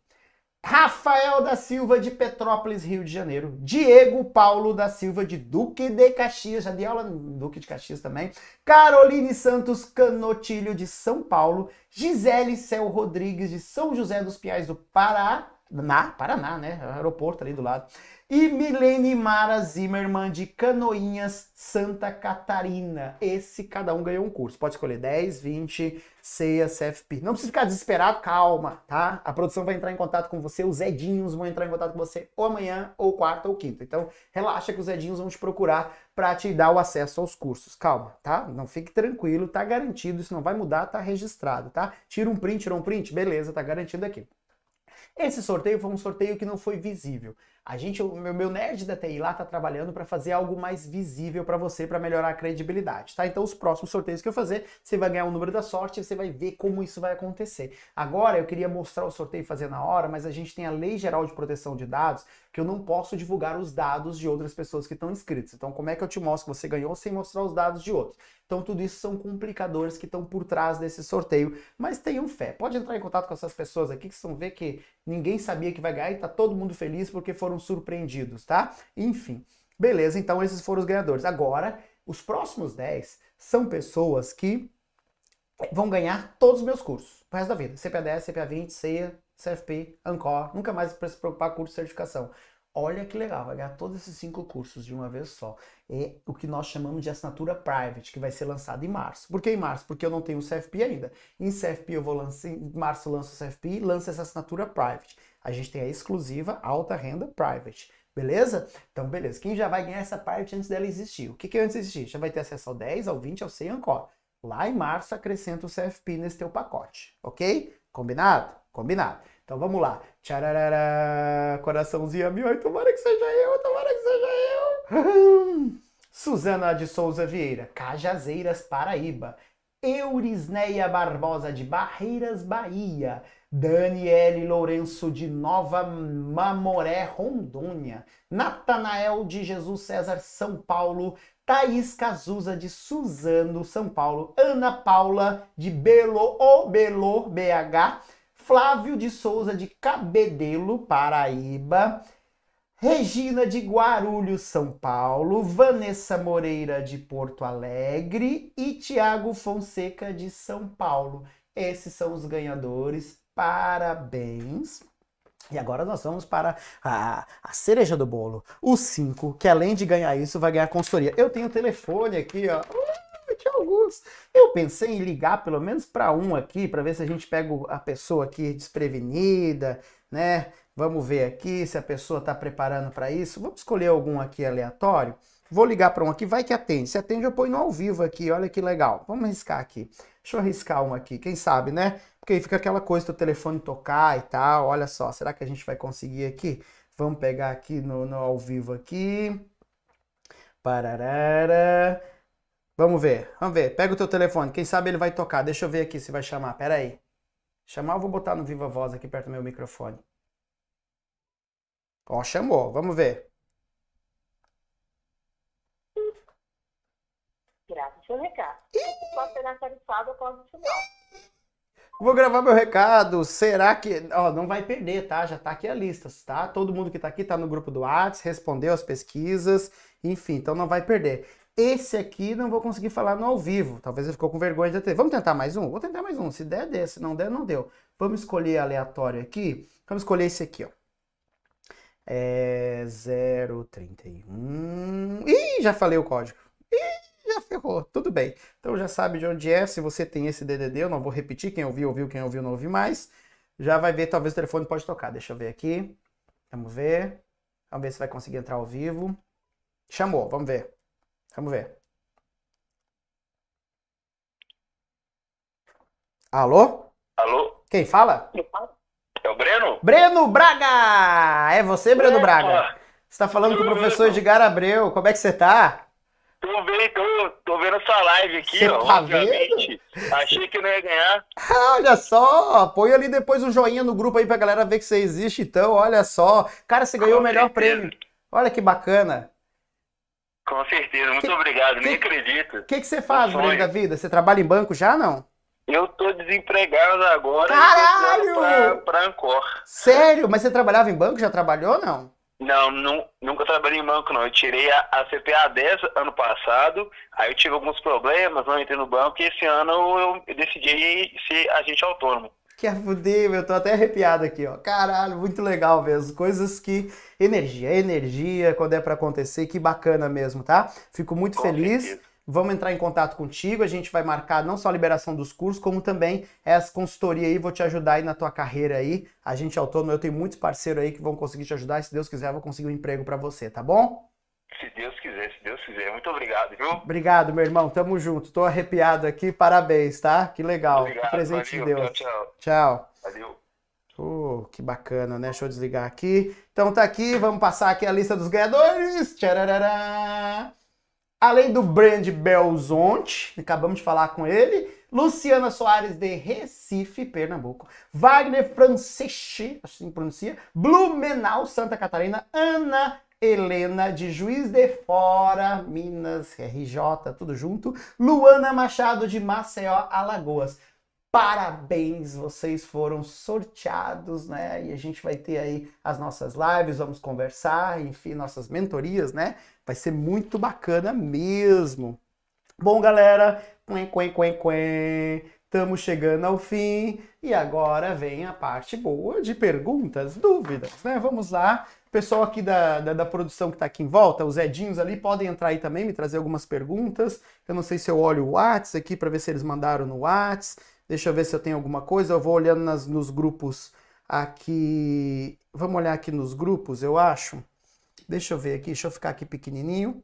Rafael da Silva, de Petrópolis, Rio de Janeiro. Diego Paulo da Silva, de Duque de Caxias. Já dei aula no Duque de Caxias também. Caroline Santos Canotilho, de São Paulo. Gisele Cel Rodrigues, de São José dos Piais, do Pará na Paraná, né? Aeroporto ali do lado. E Milene Mara Zimmermann de Canoinhas, Santa Catarina. Esse cada um ganhou um curso. Pode escolher 10, 20, ceia, CFP. Não precisa ficar desesperado, calma, tá? A produção vai entrar em contato com você, os Edinhos vão entrar em contato com você ou amanhã, ou quarta, ou quinta. Então, relaxa que os Edinhos vão te procurar para te dar o acesso aos cursos. Calma, tá? Não fique tranquilo, tá garantido, isso não vai mudar, tá registrado, tá? Tira um print, tira um print, beleza, tá garantido aqui. Esse sorteio foi um sorteio que não foi visível. A gente, o meu, nerd da TI lá está trabalhando para fazer algo mais visível para você, para melhorar a credibilidade, tá? Então, os próximos sorteios que eu fazer, você vai ganhar o um número da sorte e você vai ver como isso vai acontecer. Agora, eu queria mostrar o sorteio e fazer na hora, mas a gente tem a Lei Geral de Proteção de Dados, que eu não posso divulgar os dados de outras pessoas que estão inscritas. Então, como é que eu te mostro que você ganhou sem mostrar os dados de outros? Então, tudo isso são complicadores que estão por trás desse sorteio. Mas tenham fé. Pode entrar em contato com essas pessoas aqui que vocês vão ver que ninguém sabia que vai ganhar e tá todo mundo feliz porque foram foram surpreendidos, tá? Enfim, beleza, então esses foram os ganhadores. Agora, os próximos 10 são pessoas que vão ganhar todos os meus cursos, o resto da vida. CPA10, CPA20, CEA, CFP, Ancor, nunca mais para se preocupar com curso de certificação. Olha que legal, vai ganhar todos esses cinco cursos de uma vez só. É o que nós chamamos de assinatura private, que vai ser lançada em março. Por que em março? Porque eu não tenho o CFP ainda. Em CFP eu vou lançar, em março lança o CFP e essa assinatura private a gente tem a exclusiva alta renda private. Beleza? Então, beleza. Quem já vai ganhar essa parte antes dela existir? O que, que antes existir? Já vai ter acesso ao 10, ao 20, ao 100 Ancor. Lá em março, acrescenta o CFP nesse teu pacote. Ok? Combinado? Combinado. Então, vamos lá. Tcharará, coraçãozinho a mil. Ai, tomara que seja eu, tomara que seja eu. Suzana de Souza Vieira, Cajazeiras, Paraíba. Eurisneia Barbosa de Barreiras, Bahia. Daniele Lourenço de Nova Mamoré, Rondônia, Natanael de Jesus César, São Paulo, Thaís Cazuza de Suzano, São Paulo, Ana Paula de Belo ou Belo BH, Flávio de Souza de Cabedelo, Paraíba, Regina de Guarulhos, São Paulo, Vanessa Moreira de Porto Alegre e Tiago Fonseca de São Paulo. Esses são os ganhadores parabéns. E agora nós vamos para a, a cereja do bolo, o 5, que além de ganhar isso, vai ganhar consultoria. Eu tenho o telefone aqui, ó. Uh, alguns. Eu pensei em ligar pelo menos para um aqui, para ver se a gente pega a pessoa aqui desprevenida, né? Vamos ver aqui se a pessoa está preparando para isso. Vamos escolher algum aqui aleatório. Vou ligar para um aqui, vai que atende. Se atende, eu ponho no ao vivo aqui, olha que legal. Vamos arriscar aqui. Deixa eu arriscar um aqui, quem sabe, né? Porque aí fica aquela coisa do telefone tocar e tal. Olha só, será que a gente vai conseguir aqui? Vamos pegar aqui no, no ao vivo aqui. Pararara. Vamos ver, vamos ver. Pega o teu telefone, quem sabe ele vai tocar. Deixa eu ver aqui se vai chamar. Pera aí. Chamar eu vou botar no viva voz aqui perto do meu microfone. Ó, chamou. Vamos ver. Grave seu recado. Pode ser tarifado ou pode não. Vou gravar meu recado. Será que. Ó, não vai perder, tá? Já tá aqui a lista, tá? Todo mundo que tá aqui tá no grupo do WhatsApp, respondeu as pesquisas, enfim, então não vai perder. Esse aqui não vou conseguir falar no ao vivo. Talvez ele ficou com vergonha de ter. Vamos tentar mais um? Vou tentar mais um. Se der, der. Se não der, não deu. Vamos escolher aleatório aqui. Vamos escolher esse aqui, ó. É 031. Ih, já falei o código. Ih, já ferrou, tudo bem. Então já sabe de onde é, se você tem esse DDD, eu não vou repetir, quem ouviu, ouviu, quem ouviu, não ouviu mais. Já vai ver, talvez o telefone pode tocar. Deixa eu ver aqui. Vamos ver. Vamos ver se vai conseguir entrar ao vivo. Chamou, vamos ver. Vamos ver. Alô? Alô? Quem fala? É o Breno? Breno Braga! É você, Breno Braga? Você está falando com o professor Edgar Abreu. Como é que você está? Tô vendo, tô, tô vendo essa live aqui, Cê ó. Tá obviamente. Vendo? Achei que não ia ganhar. Ah, olha só, põe ali depois um joinha no grupo aí pra galera ver que você existe, então, olha só. Cara, você ganhou Com o melhor certeza. prêmio. Olha que bacana. Com certeza, muito que, obrigado, que, nem acredito. O que, que você faz, Bruno, da vida? Você trabalha em banco já, não? Eu tô desempregado agora. Caralho! Pra, pra Ancor. Sério? Mas você trabalhava em banco? Já trabalhou, não? Não, nunca trabalhei em banco, não. Eu tirei a, a CPA 10 ano passado, aí eu tive alguns problemas, não entrei no banco, e esse ano eu, eu decidi ser agente autônomo. Que é eu tô até arrepiado aqui, ó. Caralho, muito legal mesmo. Coisas que. Energia, é energia, quando é para acontecer, que bacana mesmo, tá? Fico muito Com feliz. Certeza. Vamos entrar em contato contigo, a gente vai marcar não só a liberação dos cursos, como também essa consultoria aí, vou te ajudar aí na tua carreira aí. A gente é autônomo, eu tenho muitos parceiros aí que vão conseguir te ajudar, se Deus quiser, eu vou conseguir um emprego para você, tá bom? Se Deus quiser, se Deus quiser. Muito obrigado, viu? Obrigado, meu irmão. Tamo junto. Tô arrepiado aqui. Parabéns, tá? Que legal. Obrigado, que presente valeu, de Deus. Tchau, tchau. tchau. Valeu. Oh, que bacana, né? Deixa eu desligar aqui. Então tá aqui, vamos passar aqui a lista dos ganhadores. Tcharará. Além do Brand Belzonte, acabamos de falar com ele, Luciana Soares de Recife, Pernambuco, Wagner Franceschi, assim pronuncia, Blumenau, Santa Catarina, Ana Helena de Juiz de Fora, Minas, RJ, tudo junto, Luana Machado de Maceió, Alagoas. Parabéns, vocês foram sorteados, né? E a gente vai ter aí as nossas lives, vamos conversar, enfim, nossas mentorias, né? Vai ser muito bacana mesmo. Bom, galera, quen, quen, quen, quen. Estamos chegando ao fim e agora vem a parte boa de perguntas, dúvidas, né? Vamos lá. Pessoal aqui da, da, da produção que está aqui em volta, os Edinhos ali, podem entrar aí também, me trazer algumas perguntas. Eu não sei se eu olho o Whats aqui para ver se eles mandaram no Whats. Deixa eu ver se eu tenho alguma coisa. Eu vou olhando nas, nos grupos aqui. Vamos olhar aqui nos grupos, eu acho. Deixa eu ver aqui, deixa eu ficar aqui pequenininho.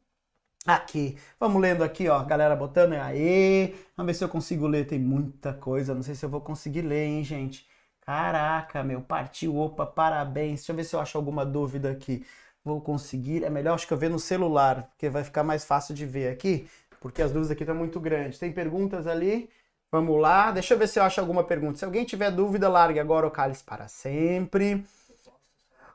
Aqui, vamos lendo aqui, ó, galera botando, é aê, vamos ver se eu consigo ler, tem muita coisa, não sei se eu vou conseguir ler, hein, gente. Caraca, meu, partiu, opa, parabéns, deixa eu ver se eu acho alguma dúvida aqui. Vou conseguir, é melhor acho que eu ver no celular, porque vai ficar mais fácil de ver aqui, porque as dúvidas aqui estão muito grandes. Tem perguntas ali? Vamos lá, deixa eu ver se eu acho alguma pergunta. Se alguém tiver dúvida, largue agora o cálice para sempre.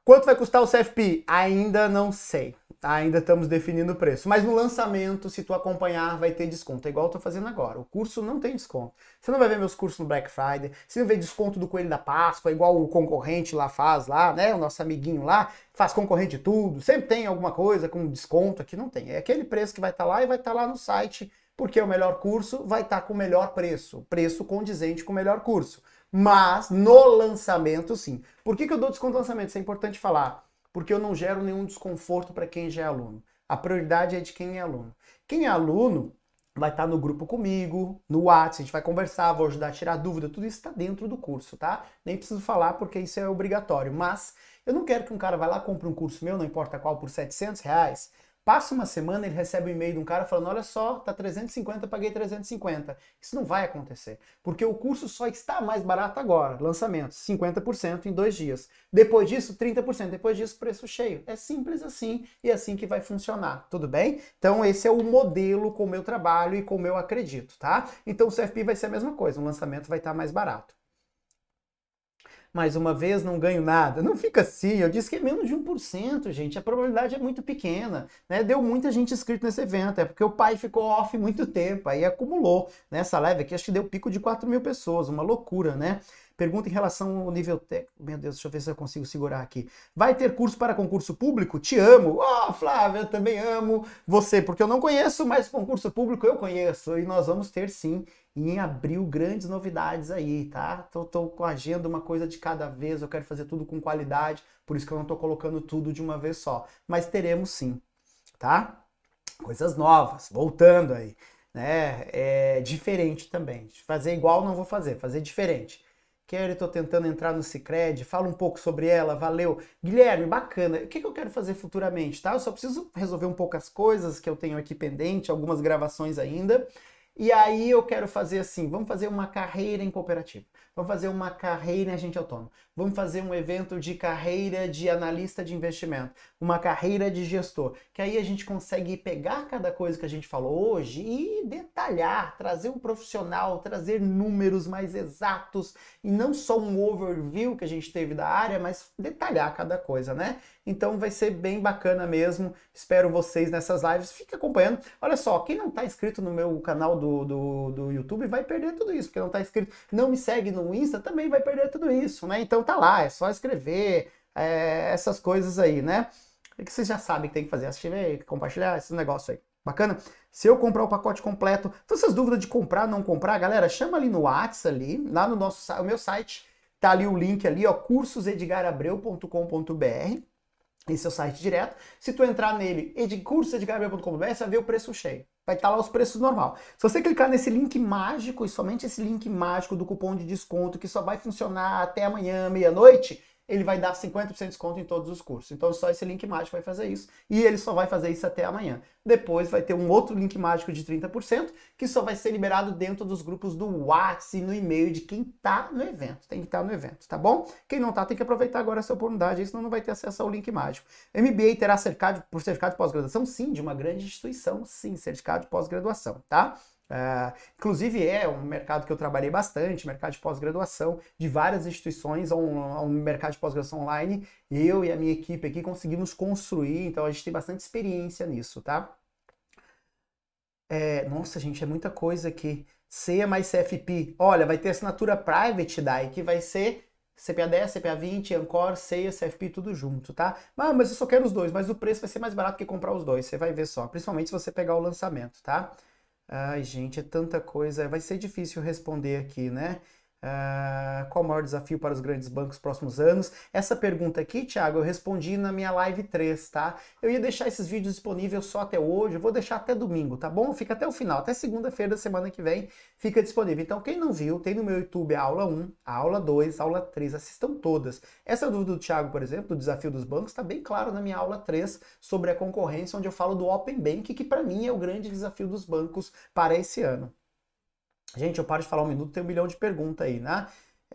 Quanto vai custar o CFP? Ainda não sei. Ainda estamos definindo o preço. Mas no lançamento, se tu acompanhar, vai ter desconto. É igual eu tô fazendo agora. O curso não tem desconto. Você não vai ver meus cursos no Black Friday. Você não vê desconto do Coelho da Páscoa, igual o concorrente lá faz, lá, né? O nosso amiguinho lá faz concorrente tudo. Sempre tem alguma coisa com desconto aqui. Não tem. É aquele preço que vai estar tá lá e vai estar tá lá no site porque o melhor curso vai estar tá com o melhor preço, preço condizente com o melhor curso. Mas no lançamento, sim. Por que, que eu dou desconto no lançamento? Isso é importante falar. Porque eu não gero nenhum desconforto para quem já é aluno. A prioridade é de quem é aluno. Quem é aluno vai estar tá no grupo comigo, no WhatsApp, a gente vai conversar, vou ajudar a tirar dúvida, tudo isso está dentro do curso, tá? Nem preciso falar porque isso é obrigatório. Mas eu não quero que um cara vá lá, compre um curso meu, não importa qual, por 700 reais Passa uma semana, ele recebe um e-mail de um cara falando: Olha só, tá 350, paguei 350. Isso não vai acontecer, porque o curso só está mais barato agora. Lançamento: 50% em dois dias. Depois disso, 30%. Depois disso, preço cheio. É simples assim e é assim que vai funcionar, tudo bem? Então, esse é o modelo o meu trabalho e o meu acredito, tá? Então, o CFP vai ser a mesma coisa: o lançamento vai estar mais barato mais uma vez não ganho nada. Não fica assim, eu disse que é menos de 1%, gente. A probabilidade é muito pequena, né? Deu muita gente inscrita nesse evento, é porque o pai ficou off muito tempo, aí acumulou. Nessa né? live aqui, acho que deu pico de 4 mil pessoas, uma loucura, né? Pergunta em relação ao nível técnico. Meu Deus, deixa eu ver se eu consigo segurar aqui. Vai ter curso para concurso público? Te amo. Oh, Flávia, eu também amo você, porque eu não conheço, mas concurso público eu conheço. E nós vamos ter sim em abril grandes novidades aí, tá? Tô, tô com a agenda uma coisa de cada vez, eu quero fazer tudo com qualidade, por isso que eu não tô colocando tudo de uma vez só. Mas teremos sim, tá? Coisas novas, voltando aí né? É diferente também. Fazer igual não vou fazer, fazer diferente. Kelly, tô tentando entrar no Cicred, fala um pouco sobre ela, valeu. Guilherme, bacana, o que, que eu quero fazer futuramente, tá? Eu só preciso resolver um pouco as coisas que eu tenho aqui pendente, algumas gravações ainda. E aí eu quero fazer assim, vamos fazer uma carreira em cooperativa, vamos fazer uma carreira em agente autônomo, vamos fazer um evento de carreira de analista de investimento, uma carreira de gestor, que aí a gente consegue pegar cada coisa que a gente falou hoje e detalhar, trazer um profissional, trazer números mais exatos e não só um overview que a gente teve da área, mas detalhar cada coisa, né? Então vai ser bem bacana mesmo. Espero vocês nessas lives. Fique acompanhando. Olha só, quem não está inscrito no meu canal do do, do, do YouTube, vai perder tudo isso, porque não está inscrito. Não me segue no Insta, também vai perder tudo isso, né? Então tá lá, é só escrever é, essas coisas aí, né? O que vocês já sabem que tem que fazer, assistir, compartilhar esse negócio aí. Bacana? Se eu comprar o pacote completo, todas essas dúvidas de comprar, não comprar, galera, chama ali no WhatsApp ali, lá no nosso o meu site, tá ali o link ali, ó, cursosedgarabreu.com.br. Esse é o site direto. Se tu entrar nele, cursosedgarabreu.com.br, você vai ver o preço cheio vai estar tá lá os preços normal. Se você clicar nesse link mágico e somente esse link mágico do cupom de desconto que só vai funcionar até amanhã, meia-noite, ele vai dar 50% de desconto em todos os cursos. Então só esse link mágico vai fazer isso e ele só vai fazer isso até amanhã. Depois vai ter um outro link mágico de 30% que só vai ser liberado dentro dos grupos do WhatsApp no e-mail de quem tá no evento. Tem que estar tá no evento, tá bom? Quem não tá tem que aproveitar agora essa oportunidade, senão não vai ter acesso ao link mágico. MBA terá cercado por certificado de pós-graduação? Sim, de uma grande instituição, sim, certificado de pós-graduação, tá? Uh, inclusive é um mercado que eu trabalhei bastante, mercado de pós-graduação de várias instituições, é um, é um mercado de pós-graduação online. Eu e a minha equipe aqui conseguimos construir, então a gente tem bastante experiência nisso, tá? É, nossa, gente, é muita coisa aqui. CEA é mais CFP. Olha, vai ter assinatura private daí, que vai ser CPA 10, CPA 20, Ancor, CEA, CFP, tudo junto, tá? Ah, mas eu só quero os dois, mas o preço vai ser mais barato que comprar os dois, você vai ver só. Principalmente se você pegar o lançamento, tá? Ai, gente, é tanta coisa. Vai ser difícil responder aqui, né? Ah, qual o maior desafio para os grandes bancos nos próximos anos? Essa pergunta aqui, Thiago, eu respondi na minha live 3, tá? Eu ia deixar esses vídeos disponíveis só até hoje, eu vou deixar até domingo, tá bom? Fica até o final, até segunda-feira da semana que vem fica disponível. Então, quem não viu, tem no meu YouTube a aula 1, a aula 2, a aula 3, assistam todas. Essa dúvida do Thiago, por exemplo, do desafio dos bancos, está bem claro na minha aula 3 sobre a concorrência, onde eu falo do Open Bank, que para mim é o grande desafio dos bancos para esse ano. Gente, eu paro de falar um minuto, tem um milhão de perguntas aí, né?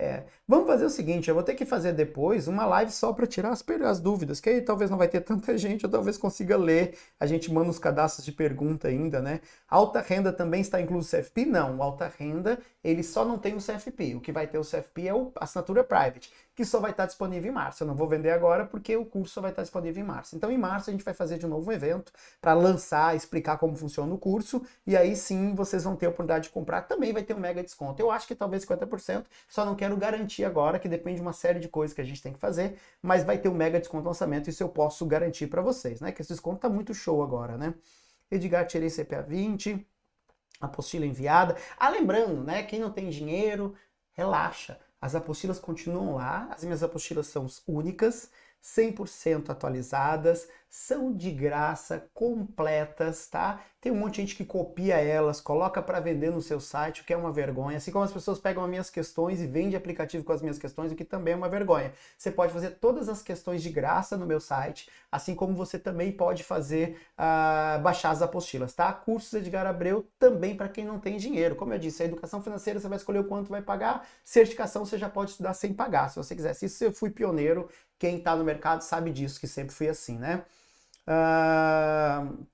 É, vamos fazer o seguinte, eu vou ter que fazer depois uma live só para tirar as, as, dúvidas, que aí talvez não vai ter tanta gente, eu talvez consiga ler. A gente manda os cadastros de pergunta ainda, né? Alta renda também está incluso o CFP? Não, alta renda ele só não tem o CFP. O que vai ter o CFP é o, a assinatura private que só vai estar disponível em março. Eu não vou vender agora porque o curso só vai estar disponível em março. Então, em março, a gente vai fazer de novo um evento para lançar, explicar como funciona o curso, e aí sim vocês vão ter a oportunidade de comprar. Também vai ter um mega desconto. Eu acho que talvez 50%, só não quero garantir agora, que depende de uma série de coisas que a gente tem que fazer, mas vai ter um mega desconto no lançamento, isso eu posso garantir para vocês, né? Que esse desconto tá muito show agora, né? Edgar, tirei CPA 20, apostila enviada. Ah, lembrando, né? Quem não tem dinheiro, relaxa as apostilas continuam lá, as minhas apostilas são únicas, 100% atualizadas, são de graça, completas, tá? Tem um monte de gente que copia elas, coloca para vender no seu site, o que é uma vergonha. Assim como as pessoas pegam as minhas questões e vendem aplicativo com as minhas questões, o que também é uma vergonha. Você pode fazer todas as questões de graça no meu site, assim como você também pode fazer uh, baixar as apostilas, tá? Cursos Edgar Abreu também para quem não tem dinheiro. Como eu disse, a educação financeira você vai escolher o quanto vai pagar, certificação você já pode estudar sem pagar, se você quiser. Se eu fui pioneiro, quem está no mercado sabe disso, que sempre fui assim, né? Uh,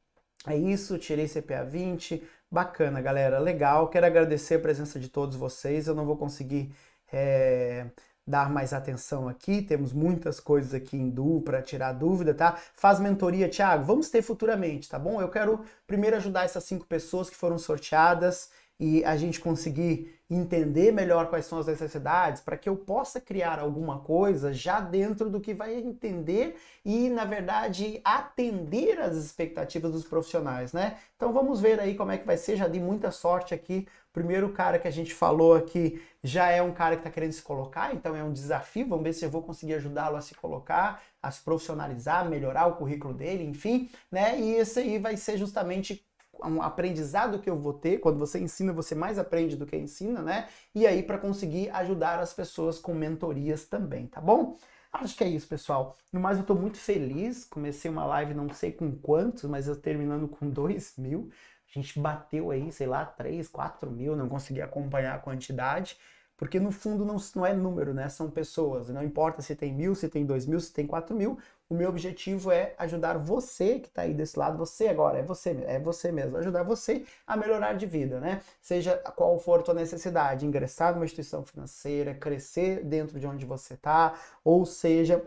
é isso, tirei CPA 20. Bacana, galera, legal. Quero agradecer a presença de todos vocês. Eu não vou conseguir é, dar mais atenção aqui. Temos muitas coisas aqui em Du para tirar dúvida, tá? Faz mentoria, Thiago. Vamos ter futuramente, tá bom? Eu quero primeiro ajudar essas cinco pessoas que foram sorteadas e a gente conseguir entender melhor quais são as necessidades para que eu possa criar alguma coisa já dentro do que vai entender e, na verdade, atender às expectativas dos profissionais, né? Então vamos ver aí como é que vai ser. Já dei muita sorte aqui. Primeiro cara que a gente falou aqui já é um cara que está querendo se colocar, então é um desafio. Vamos ver se eu vou conseguir ajudá-lo a se colocar, a se profissionalizar, melhorar o currículo dele, enfim, né? E esse aí vai ser justamente um aprendizado que eu vou ter. Quando você ensina, você mais aprende do que ensina, né? E aí para conseguir ajudar as pessoas com mentorias também, tá bom? Acho que é isso, pessoal. No mais, eu estou muito feliz. Comecei uma live não sei com quantos, mas eu terminando com dois mil. A gente bateu aí, sei lá, três quatro mil, não consegui acompanhar a quantidade. Porque no fundo não, não é número, né? São pessoas. Não importa se tem mil, se tem dois mil, se tem quatro mil. O meu objetivo é ajudar você que está aí desse lado, você agora, é você, é você mesmo, ajudar você a melhorar de vida, né? Seja qual for a tua necessidade, ingressar numa instituição financeira, crescer dentro de onde você está, ou seja,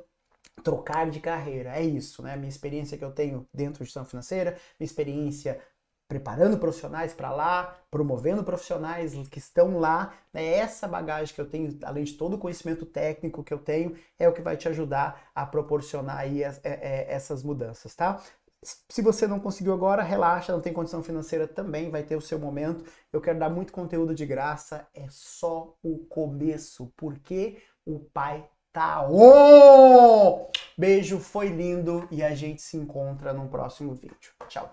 trocar de carreira. É isso, né? Minha experiência que eu tenho dentro de instituição financeira, minha experiência preparando profissionais para lá, promovendo profissionais que estão lá. Né? Essa bagagem que eu tenho, além de todo o conhecimento técnico que eu tenho, é o que vai te ajudar a proporcionar aí as, é, é, essas mudanças, tá? Se você não conseguiu agora, relaxa, não tem condição financeira também, vai ter o seu momento. Eu quero dar muito conteúdo de graça, é só o começo, porque o pai tá on! Beijo, foi lindo e a gente se encontra no próximo vídeo. Tchau, tchau.